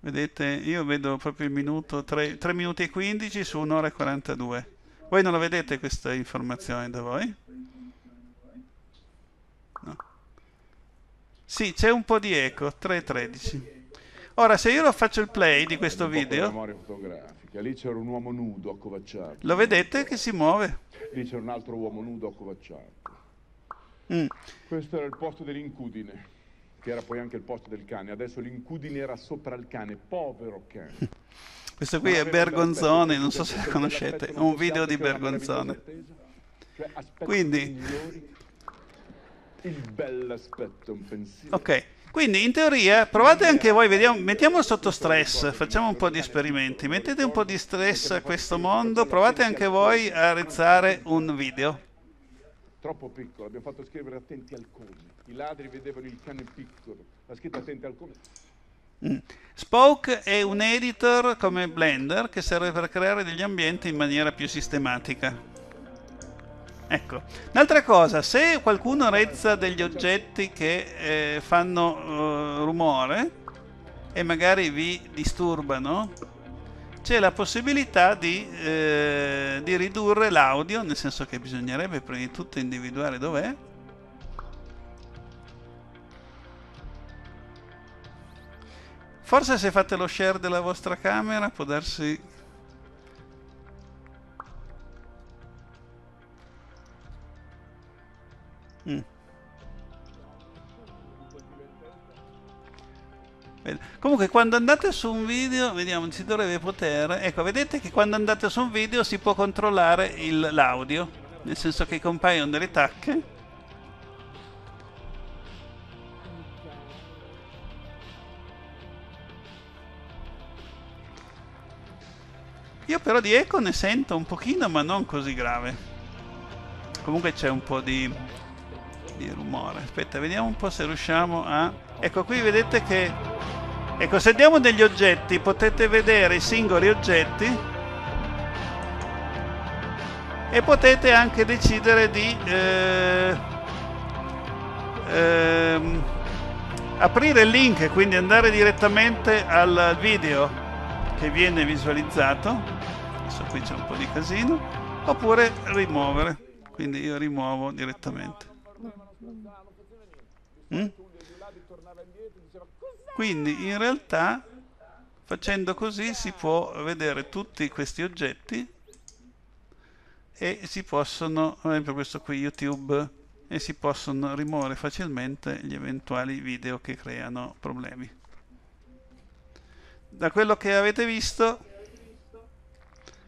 Vedete, io vedo proprio il minuto 3, 3 minuti e 15 su 1 ora e 42. Voi non lo vedete questa informazione da voi? No. Sì, c'è un po' di eco, 3.13. Ora, se io lo faccio il play di questo video... Lì c'era un uomo nudo accovacciato. Lo vedete che si muove? Lì c'è un altro uomo nudo accovacciato. Mm. Questo era il posto dell'incudine, che era poi anche il posto del cane. Adesso l'incudine era sopra il cane, povero cane. [LAUGHS] Questo qui non è Bergonzone, non so se lo conoscete, un video di Bergonzone. Cioè, Quindi... il bell'aspetto, un pensiero. Ok. Quindi in teoria provate anche voi, vediamo, mettiamo sotto stress, facciamo un po' di esperimenti, mettete un po' di stress a questo mondo, provate anche voi a rezzare un video troppo piccolo, abbiamo fatto scrivere attenti al come. I ladri vedevano il cane piccolo, la scritta attenti al come. Mm. Spoke è un editor come Blender che serve per creare degli ambienti in maniera più sistematica. Ecco, un'altra cosa, se qualcuno rezza degli oggetti che eh, fanno uh, rumore e magari vi disturbano, c'è la possibilità di, eh, di ridurre l'audio, nel senso che bisognerebbe prima di tutto individuare dov'è. Forse se fate lo share della vostra camera può darsi... Mm. Comunque quando andate su un video, vediamo, si dovrebbe poter... Ecco, vedete che quando andate su un video si può controllare l'audio, nel senso che compaiono delle tacche. Io però di eco ne sento un pochino, ma non così grave. Comunque c'è un po' di, di rumore. Aspetta, vediamo un po' se riusciamo a ecco qui vedete che ecco se andiamo negli oggetti potete vedere i singoli oggetti e potete anche decidere di eh, eh, aprire il link quindi andare direttamente al video che viene visualizzato adesso qui c'è un po' di casino oppure rimuovere quindi io rimuovo direttamente mm? Quindi in realtà facendo così si può vedere tutti questi oggetti e si possono, per esempio questo qui YouTube, e si possono rimuovere facilmente gli eventuali video che creano problemi. Da quello che avete visto,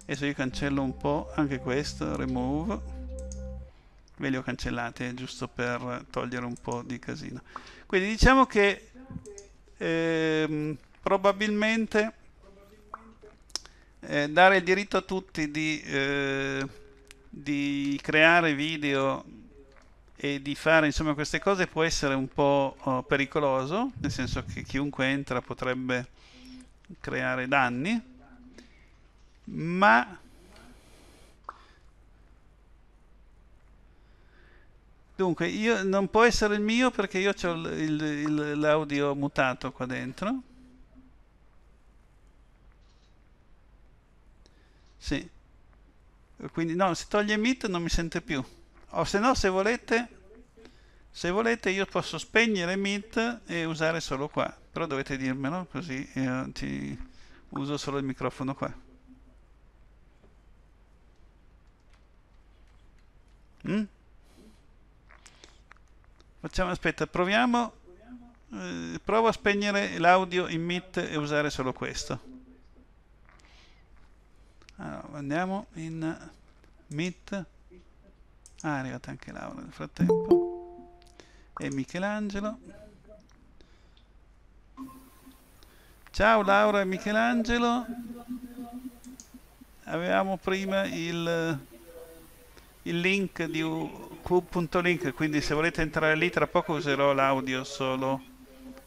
adesso io cancello un po' anche questo, remove, ve le ho cancellate giusto per togliere un po' di casino quindi diciamo che eh, probabilmente eh, dare il diritto a tutti di, eh, di, creare video e di fare insomma queste cose può essere un po' oh, pericoloso nel senso che chiunque entra potrebbe creare danni ma Dunque, io, non può essere il mio perché io ho l'audio mutato qua dentro. Sì. Quindi no, se toglie Meet non mi sente più. O se no, se volete, se volete io posso spegnere Meet e usare solo qua. Però dovete dirmelo così io eh, ti uso solo il microfono qua. Mm? Facciamo, aspetta, proviamo. Eh, provo a spegnere l'audio in Meet e usare solo questo. Allora, andiamo in Meet. Ah, è arrivata anche Laura nel frattempo. E Michelangelo. Ciao Laura e Michelangelo. Avevamo prima il il link di cube.link quindi se volete entrare lì tra poco userò l'audio solo,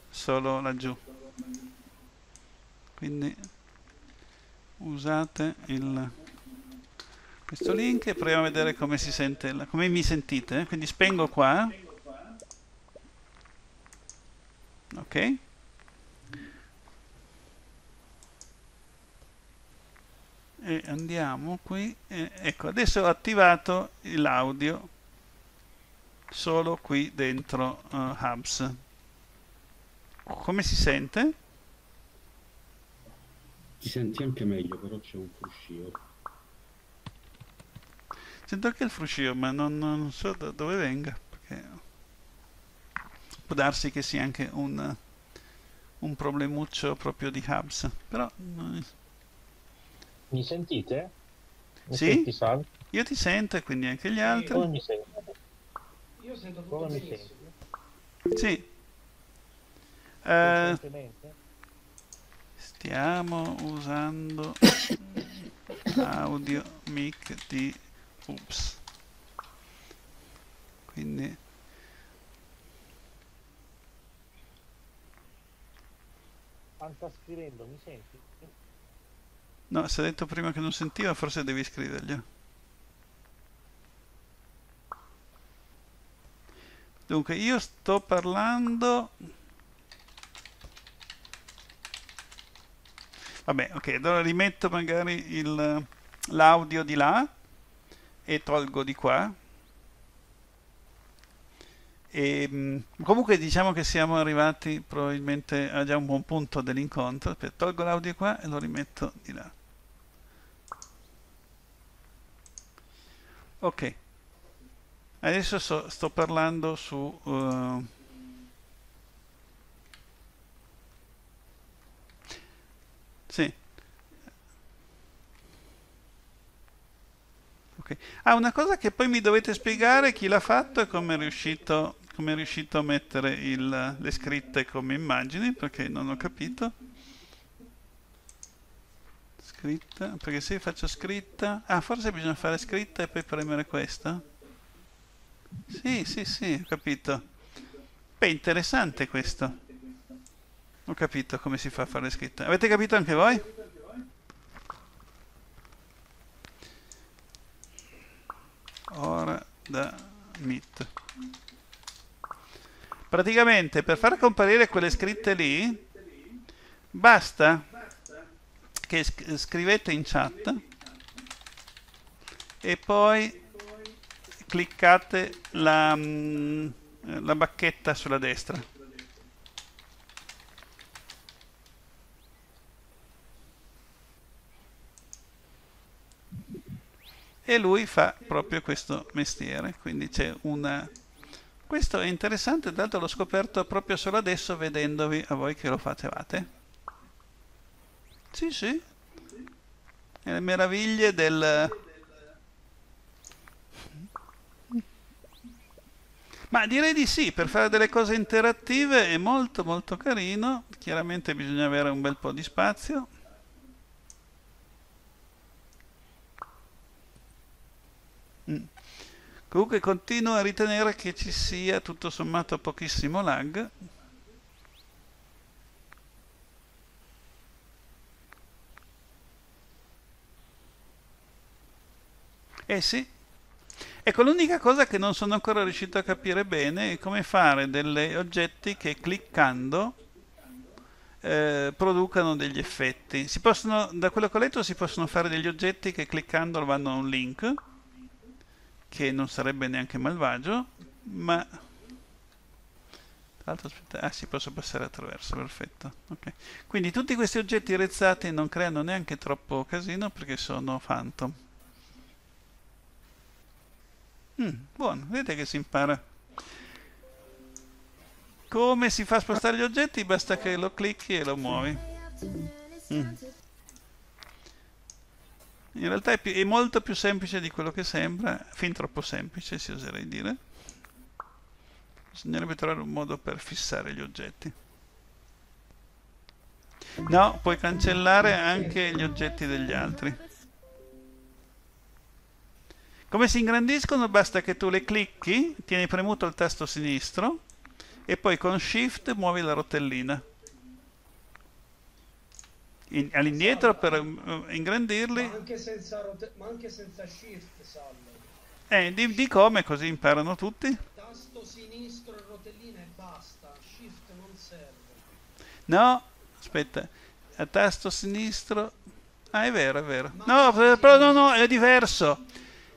solo laggiù quindi usate il, questo link e proviamo a vedere come, si sente, come mi sentite quindi spengo qua ok andiamo qui eh, ecco adesso ho attivato l'audio solo qui dentro uh, Hubs come si sente? si sente anche meglio però c'è un fruscio sento anche il fruscio ma non, non so da dove venga perché può darsi che sia anche un un problemuccio proprio di Hubs però mi sentite? Mi sì? Senti, Io ti sento e quindi anche gli altri. Come mi senti? Io sento tutto Come mi senti? Sì. Eh, stiamo usando audio mic di Oops. Quindi sta scrivendo, mi senti? No, si è detto prima che non sentiva, forse devi scrivergli. Dunque, io sto parlando... Vabbè, ok, allora rimetto magari l'audio di là e tolgo di qua. E, ehm, comunque diciamo che siamo arrivati probabilmente a già un buon punto dell'incontro. Tolgo l'audio qua e lo rimetto di là. ok adesso so, sto parlando su uh, sì okay. ah una cosa che poi mi dovete spiegare chi l'ha fatto e come è riuscito come è riuscito a mettere il, le scritte come immagini perché non ho capito scritta perché se faccio scritta ah forse bisogna fare scritta e poi premere questa sì sì sì ho capito beh interessante questo ho capito come si fa a fare scritta avete capito anche voi? ora da meet praticamente per far comparire quelle scritte lì basta che scrivete in chat e poi cliccate la, mm, la bacchetta sulla destra. E lui fa proprio questo mestiere, quindi c'è una... Questo è interessante, tanto l'ho scoperto proprio solo adesso vedendovi a voi che lo facevate. Sì, sì. E le meraviglie del... Ma direi di sì, per fare delle cose interattive è molto molto carino. Chiaramente bisogna avere un bel po' di spazio. Mm. Comunque continuo a ritenere che ci sia tutto sommato pochissimo lag. Eh sì. Ecco, l'unica cosa che non sono ancora riuscito a capire bene è come fare degli oggetti che cliccando eh, producano degli effetti. Possono, da quello che ho letto si possono fare degli oggetti che cliccando vanno a un link, che non sarebbe neanche malvagio, ma... L'altro aspetta, ah sì, posso passare attraverso, perfetto. Okay. Quindi tutti questi oggetti rezzati non creano neanche troppo casino perché sono phantom. Mm, buono, vedete che si impara. Come si fa a spostare gli oggetti? Basta che lo clicchi e lo muovi. Mm. In realtà è, più, è, molto più semplice di quello che sembra, fin troppo semplice si oserei dire. Bisognerebbe trovare un modo per fissare gli oggetti. No, puoi cancellare anche gli oggetti degli altri. Come si ingrandiscono? Basta che tu le clicchi, tieni premuto il tasto sinistro e poi con Shift muovi la rotellina all'indietro per eh, ingrandirli. Ma anche senza, ma anche senza shift, salvo. Eh, di, di, come così imparano tutti? Tasto sinistro e rotellina e basta, shift non serve. No, aspetta, a tasto sinistro... Ah, è vero, è vero. Ma no, però no, no, è diverso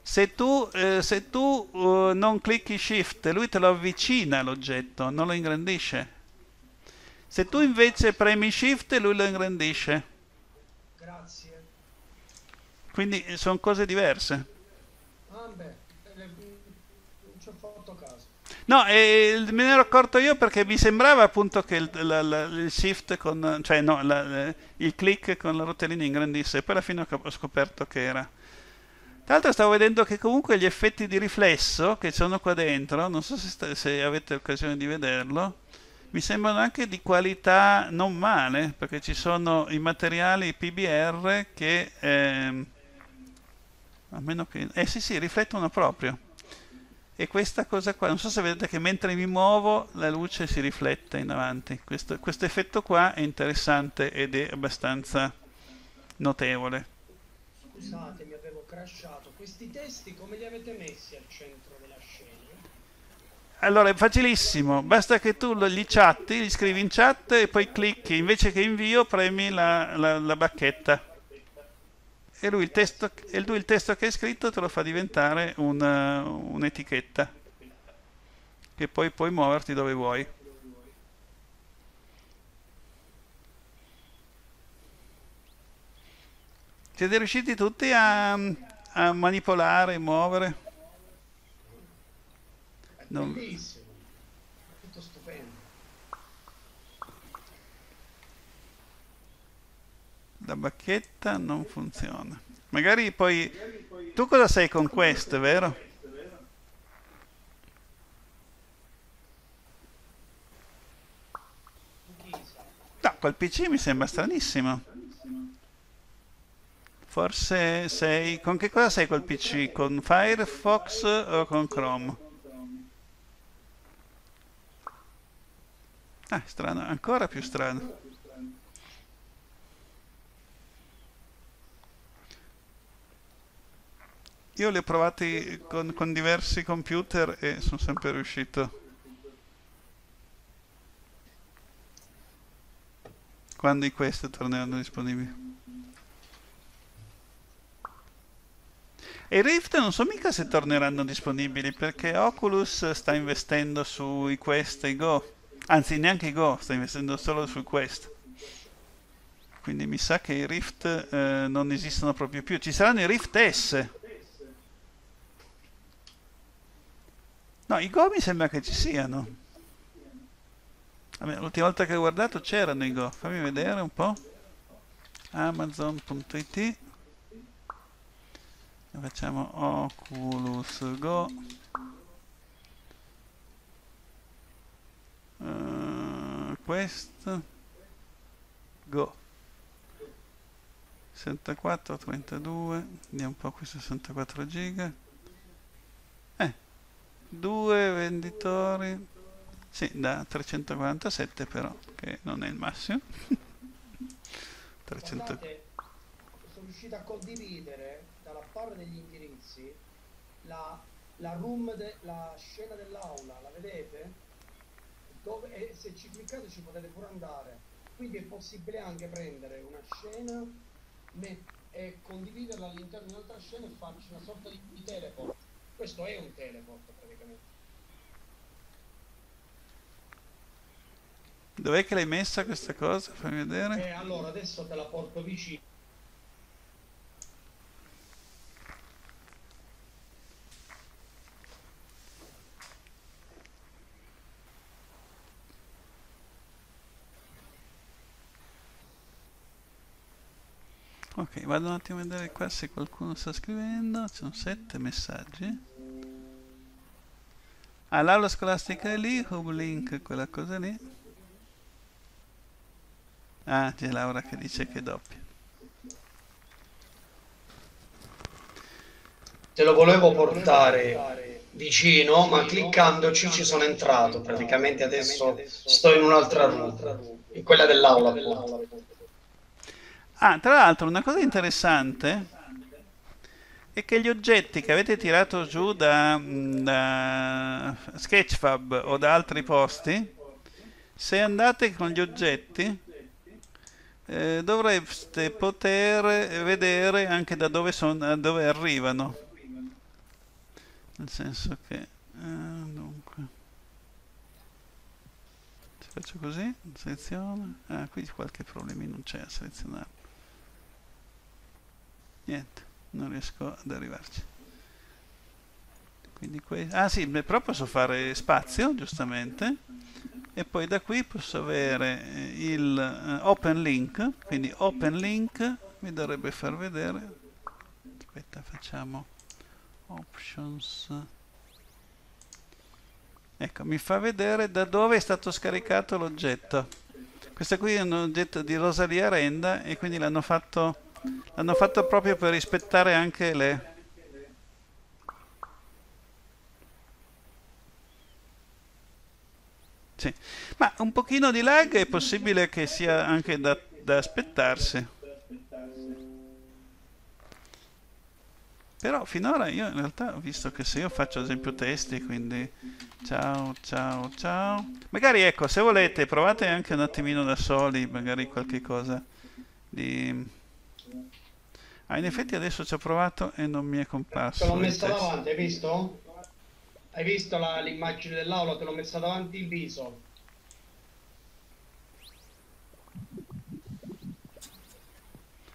se tu, eh, se tu uh, non clicchi shift lui te lo avvicina l'oggetto non lo ingrandisce se tu invece premi shift lui lo ingrandisce grazie quindi eh, sono cose diverse ah, beh, non ci ho fatto caso No, eh, me ne ero accorto io perché mi sembrava appunto che il, la, la, il shift con, cioè no, la, eh, il click con la rotellina ingrandisse, poi alla fine ho scoperto che era. Tra l'altro stavo vedendo che comunque gli effetti di riflesso che sono qua dentro, non so se, sta, se avete occasione di vederlo, mi sembrano anche di qualità non male, perché ci sono i materiali PBR che... Ehm, a meno che... Eh sì sì, riflettono proprio. E questa cosa qua, non so se vedete che mentre mi muovo la luce si riflette in avanti. Questo, questo effetto qua è interessante ed è abbastanza notevole. Scusatemi, crashato. Questi testi come li avete messi al centro della scena? Allora è facilissimo, basta che tu li chatti, li scrivi in chat e poi clicchi, invece che invio premi la, la, la bacchetta e lui il testo, lui il testo che hai scritto te lo fa diventare uh, un'etichetta che poi puoi muoverti dove vuoi. Siete riusciti tutti a a manipolare, muovere. è Non... Bellissimo, tutto stupendo. La bacchetta non funziona. Magari poi... Tu cosa sei con queste, vero? No, col PC mi sembra stranissimo. Forse sei... Con che cosa sei col PC? Con Firefox o con Chrome? Ah, strano, ancora più strano. Io li ho provati con, con diversi computer e sono sempre riuscito. Quando i queste torneranno disponibili? E Rift non so mica se torneranno disponibili perché Oculus sta investendo sui Quest e Go. Anzi, neanche i Go, sta investendo solo sui Quest. Quindi mi sa che i Rift eh, non esistono proprio più. Ci saranno i Rift S. No, i Go mi sembra che ci siano. L'ultima volta che ho guardato c'erano i Go. Fammi vedere un po'. Amazon.it facciamo Oculus Go uh, Quest Go 64, 32 vediamo un po' qui 64 giga eh, due venditori sì, da 347 però che non è il massimo 300 [LAUGHS] Guardate, sono riuscito a condividere fare degli indirizzi, la, la room, de, la scena dell'aula, la vedete? Dove, e se ci cliccate ci potete pure andare. Quindi è possibile anche prendere una scena e condividerla all'interno di un'altra scena e farci una sorta di, di teleport. Questo è un teleport praticamente. Dov'è che l'hai messa questa cosa? Fammi vedere. Eh, allora adesso te la porto vicino. vado un attimo a vedere qua se qualcuno sta scrivendo. ci Sono sette messaggi. Ah, l'aula scolastica è lì, Hub Link, quella cosa lì. Ah, c'è Laura che dice che è doppia. Te lo volevo portare vicino, ma cliccandoci ci sono entrato. Praticamente adesso sto in un'altra room, in quella dell'aula. dell'aula. Ah, tra l'altro una cosa interessante è che gli oggetti che avete tirato giù da, mm, da Sketchfab o da altri posti, se andate con gli oggetti eh, dovreste poter vedere anche da dove, son, dove arrivano. Nel senso che... Eh, dunque... Faccio così, seleziono. Ah, qui qualche problemino c'è a selezionare niente non riesco ad arrivarci quindi ah sì, però posso fare spazio giustamente e poi da qui posso avere eh, il eh, open link quindi open link mi dovrebbe far vedere aspetta facciamo options ecco mi fa vedere da dove è stato scaricato l'oggetto questo qui è un oggetto di Rosalia Renda e quindi l'hanno fatto L'hanno fatto proprio per rispettare anche le... Sì. Ma un pochino di lag è possibile che sia anche da, da aspettarsi. Però finora io in realtà ho visto che se io faccio ad esempio testi, quindi ciao, ciao, ciao. Magari ecco, se volete provate anche un attimino da soli, magari qualche cosa di Ah, in effetti adesso ci ho provato e non mi è comparso. Te l'ho messa davanti, hai visto? Hai visto l'immagine dell'aula? Te l'ho messa davanti il viso.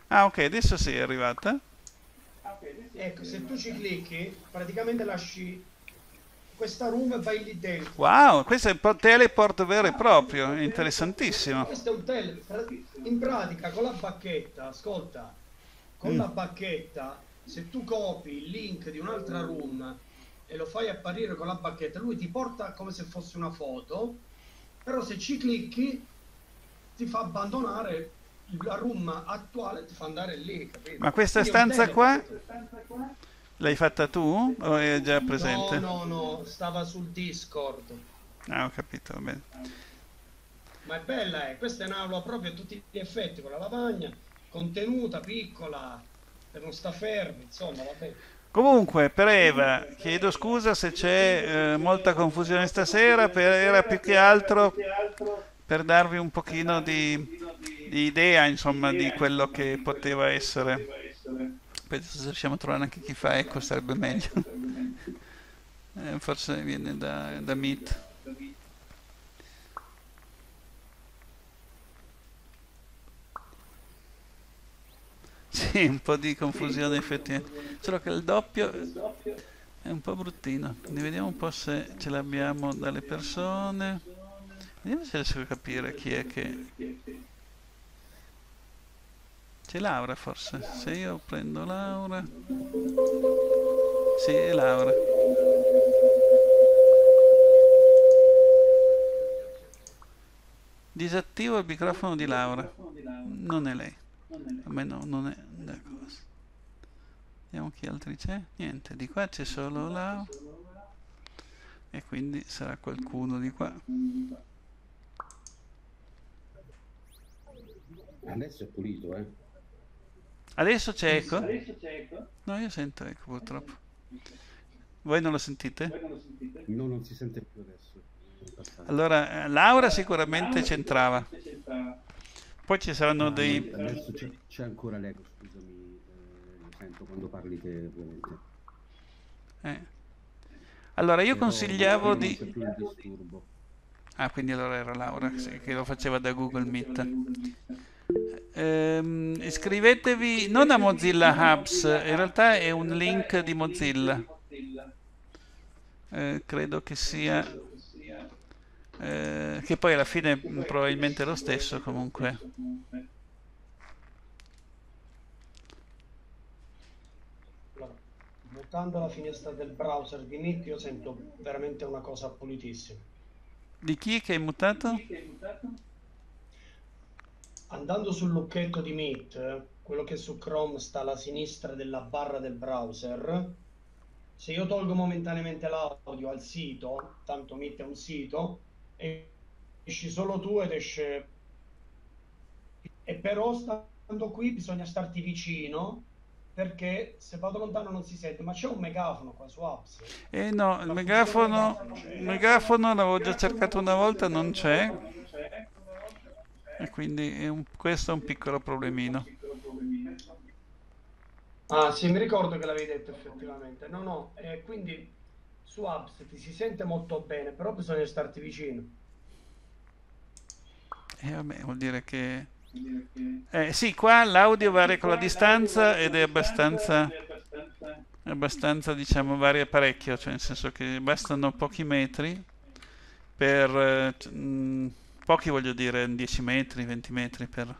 Ah, ok, adesso sei arrivata. Ecco, se tu ci clicchi, praticamente lasci questa room e vai lì dentro. Wow, questo è un teleport vero e proprio, ah, interessantissimo. Questo è un teleport. In pratica, con la bacchetta, ascolta, con la mm. bacchetta, se tu copi il link di un'altra mm. room e lo fai apparire con la bacchetta, lui ti porta come se fosse una foto, però se ci clicchi ti fa abbandonare la room attuale, ti fa andare lì. Capito? Ma questa Quindi stanza qua? stanza qua? L'hai fatta tu o è già presente? No, no, no, stava sul Discord. Ah, ho capito, bene. Ma è bella, eh. questa è un'aula proprio a tutti gli effetti, con la lavagna, contenuta, piccola, per non sta fermo, insomma, vabbè. Comunque, per Eva, chiedo scusa se c'è eh, molta confusione stasera, per, era più che altro per darvi un pochino di, di idea, insomma, di quello che poteva essere. Penso se riusciamo a trovare anche chi fa ecco sarebbe meglio. Eh, forse viene da, da Meet. Sì, un po' di confusione effettivamente. Solo che il doppio è un po' bruttino. Quindi vediamo un po' se ce l'abbiamo dalle persone. Vediamo se riesco a capire chi è che... C'è Laura forse. Se io prendo Laura... Sì, è Laura. Disattivo il microfono di Laura. Non è lei. Vabbè no, non è da cosa. Vediamo chi altri c'è. Niente, di qua c'è solo la... E quindi sarà qualcuno di qua. Adesso è pulito, eh. Adesso c'è eco? No, io sento eco purtroppo. Voi non lo sentite? No, non si sente più adesso. Allora, eh, Laura sicuramente c'entrava. Poi ci saranno ah, dei... Adesso c'è, ancora l'eco, scusami, eh, lo sento quando parli te ovviamente. Eh. Allora io Però consigliavo di... Ah, quindi allora era Laura sì, che lo faceva da Google Meet. Ehm, iscrivetevi non a Mozilla Hubs, in realtà è un link di Mozilla. Eh, credo che sia eh, che poi alla fine probabilmente è lo stesso comunque Mutando la finestra del browser di Nick io sento veramente una cosa pulitissima. Di chi che hai mutato? Andando sul lucchetto di Meet, quello che su Chrome sta alla sinistra della barra del browser, se io tolgo momentaneamente l'audio al sito, tanto Meet è un sito, esci solo tu ed esce... E però stando qui bisogna starti vicino perché se vado lontano non si sente, ma c'è un megafono qua su Apps. Eh no, il megafono, il megafono l'avevo già cercato una volta, non c'è. E quindi è un, questo è un piccolo problemino. Ah sì, mi ricordo che l'avevi detto effettivamente. No, no, eh, quindi su Upset si sente molto bene, però bisogna starti vicino. Eh, vabbè, vuol dire che... Eh, sì, qua l'audio varia con la distanza ed è abbastanza, abbastanza diciamo, varia parecchio, cioè nel senso che bastano pochi metri per... Mh, eh, pochi voglio dire 10 metri, 20 metri per...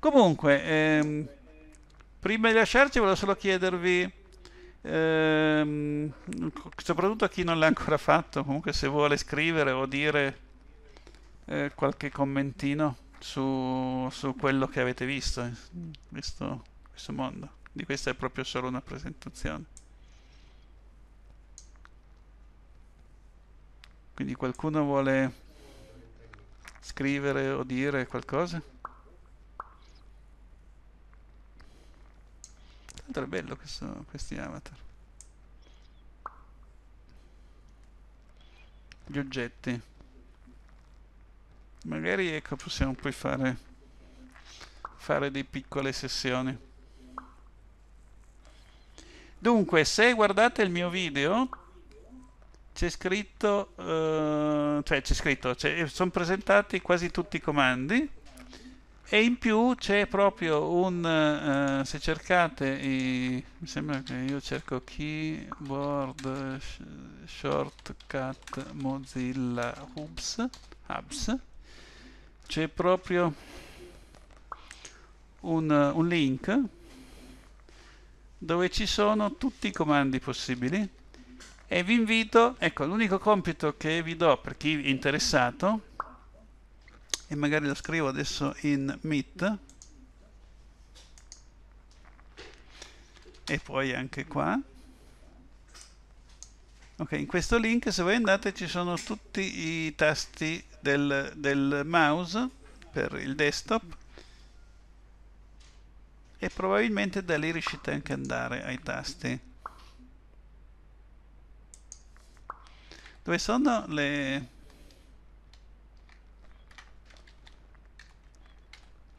Comunque, ehm, prima di lasciarci volevo solo chiedervi ehm, soprattutto a chi non l'ha ancora fatto, comunque se vuole scrivere o dire eh, qualche commentino su, su, quello che avete visto, in visto questo mondo. Di questa è proprio solo una presentazione. Quindi qualcuno vuole scrivere o dire qualcosa? Tanto è bello questo, questi avatar. Gli oggetti. Magari ecco possiamo poi fare, fare delle piccole sessioni. Dunque, se guardate il mio video, c'è scritto, eh, cioè c'è scritto, cioè, sono presentati quasi tutti i comandi e in più c'è proprio un uh, se cercate i, mi sembra che io cerco keyboard sh shortcut mozilla hubs hubs c'è proprio un, un link dove ci sono tutti i comandi possibili e vi invito ecco l'unico compito che vi do per chi è interessato e magari lo scrivo adesso in meet e poi anche qua ok in questo link se voi andate ci sono tutti i tasti del, del mouse per il desktop e probabilmente da lì riuscite anche ad andare ai tasti dove sono le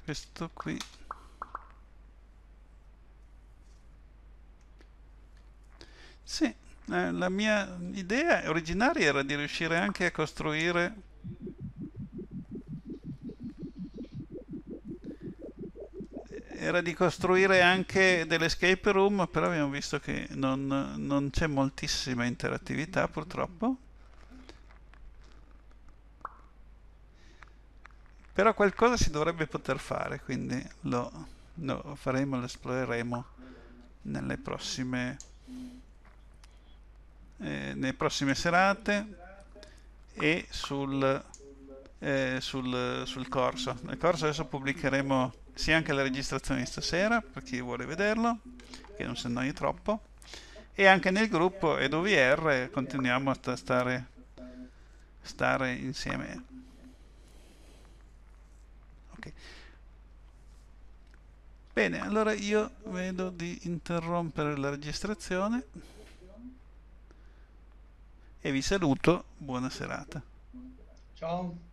questo qui sì eh, la mia idea originaria era di riuscire anche a costruire era di costruire anche delle escape room però abbiamo visto che non, non c'è moltissima interattività purtroppo però qualcosa si dovrebbe poter fare quindi lo, lo faremo, lo esploreremo nelle prossime eh, nelle prossime serate e sul, eh, sul, sul corso nel corso adesso pubblicheremo sia anche la registrazione di stasera per chi vuole vederlo che non si annoia troppo e anche nel gruppo ed OVR continuiamo a stare, stare insieme anche. Bene, allora io vedo di interrompere la registrazione e vi saluto, buona serata. Ciao.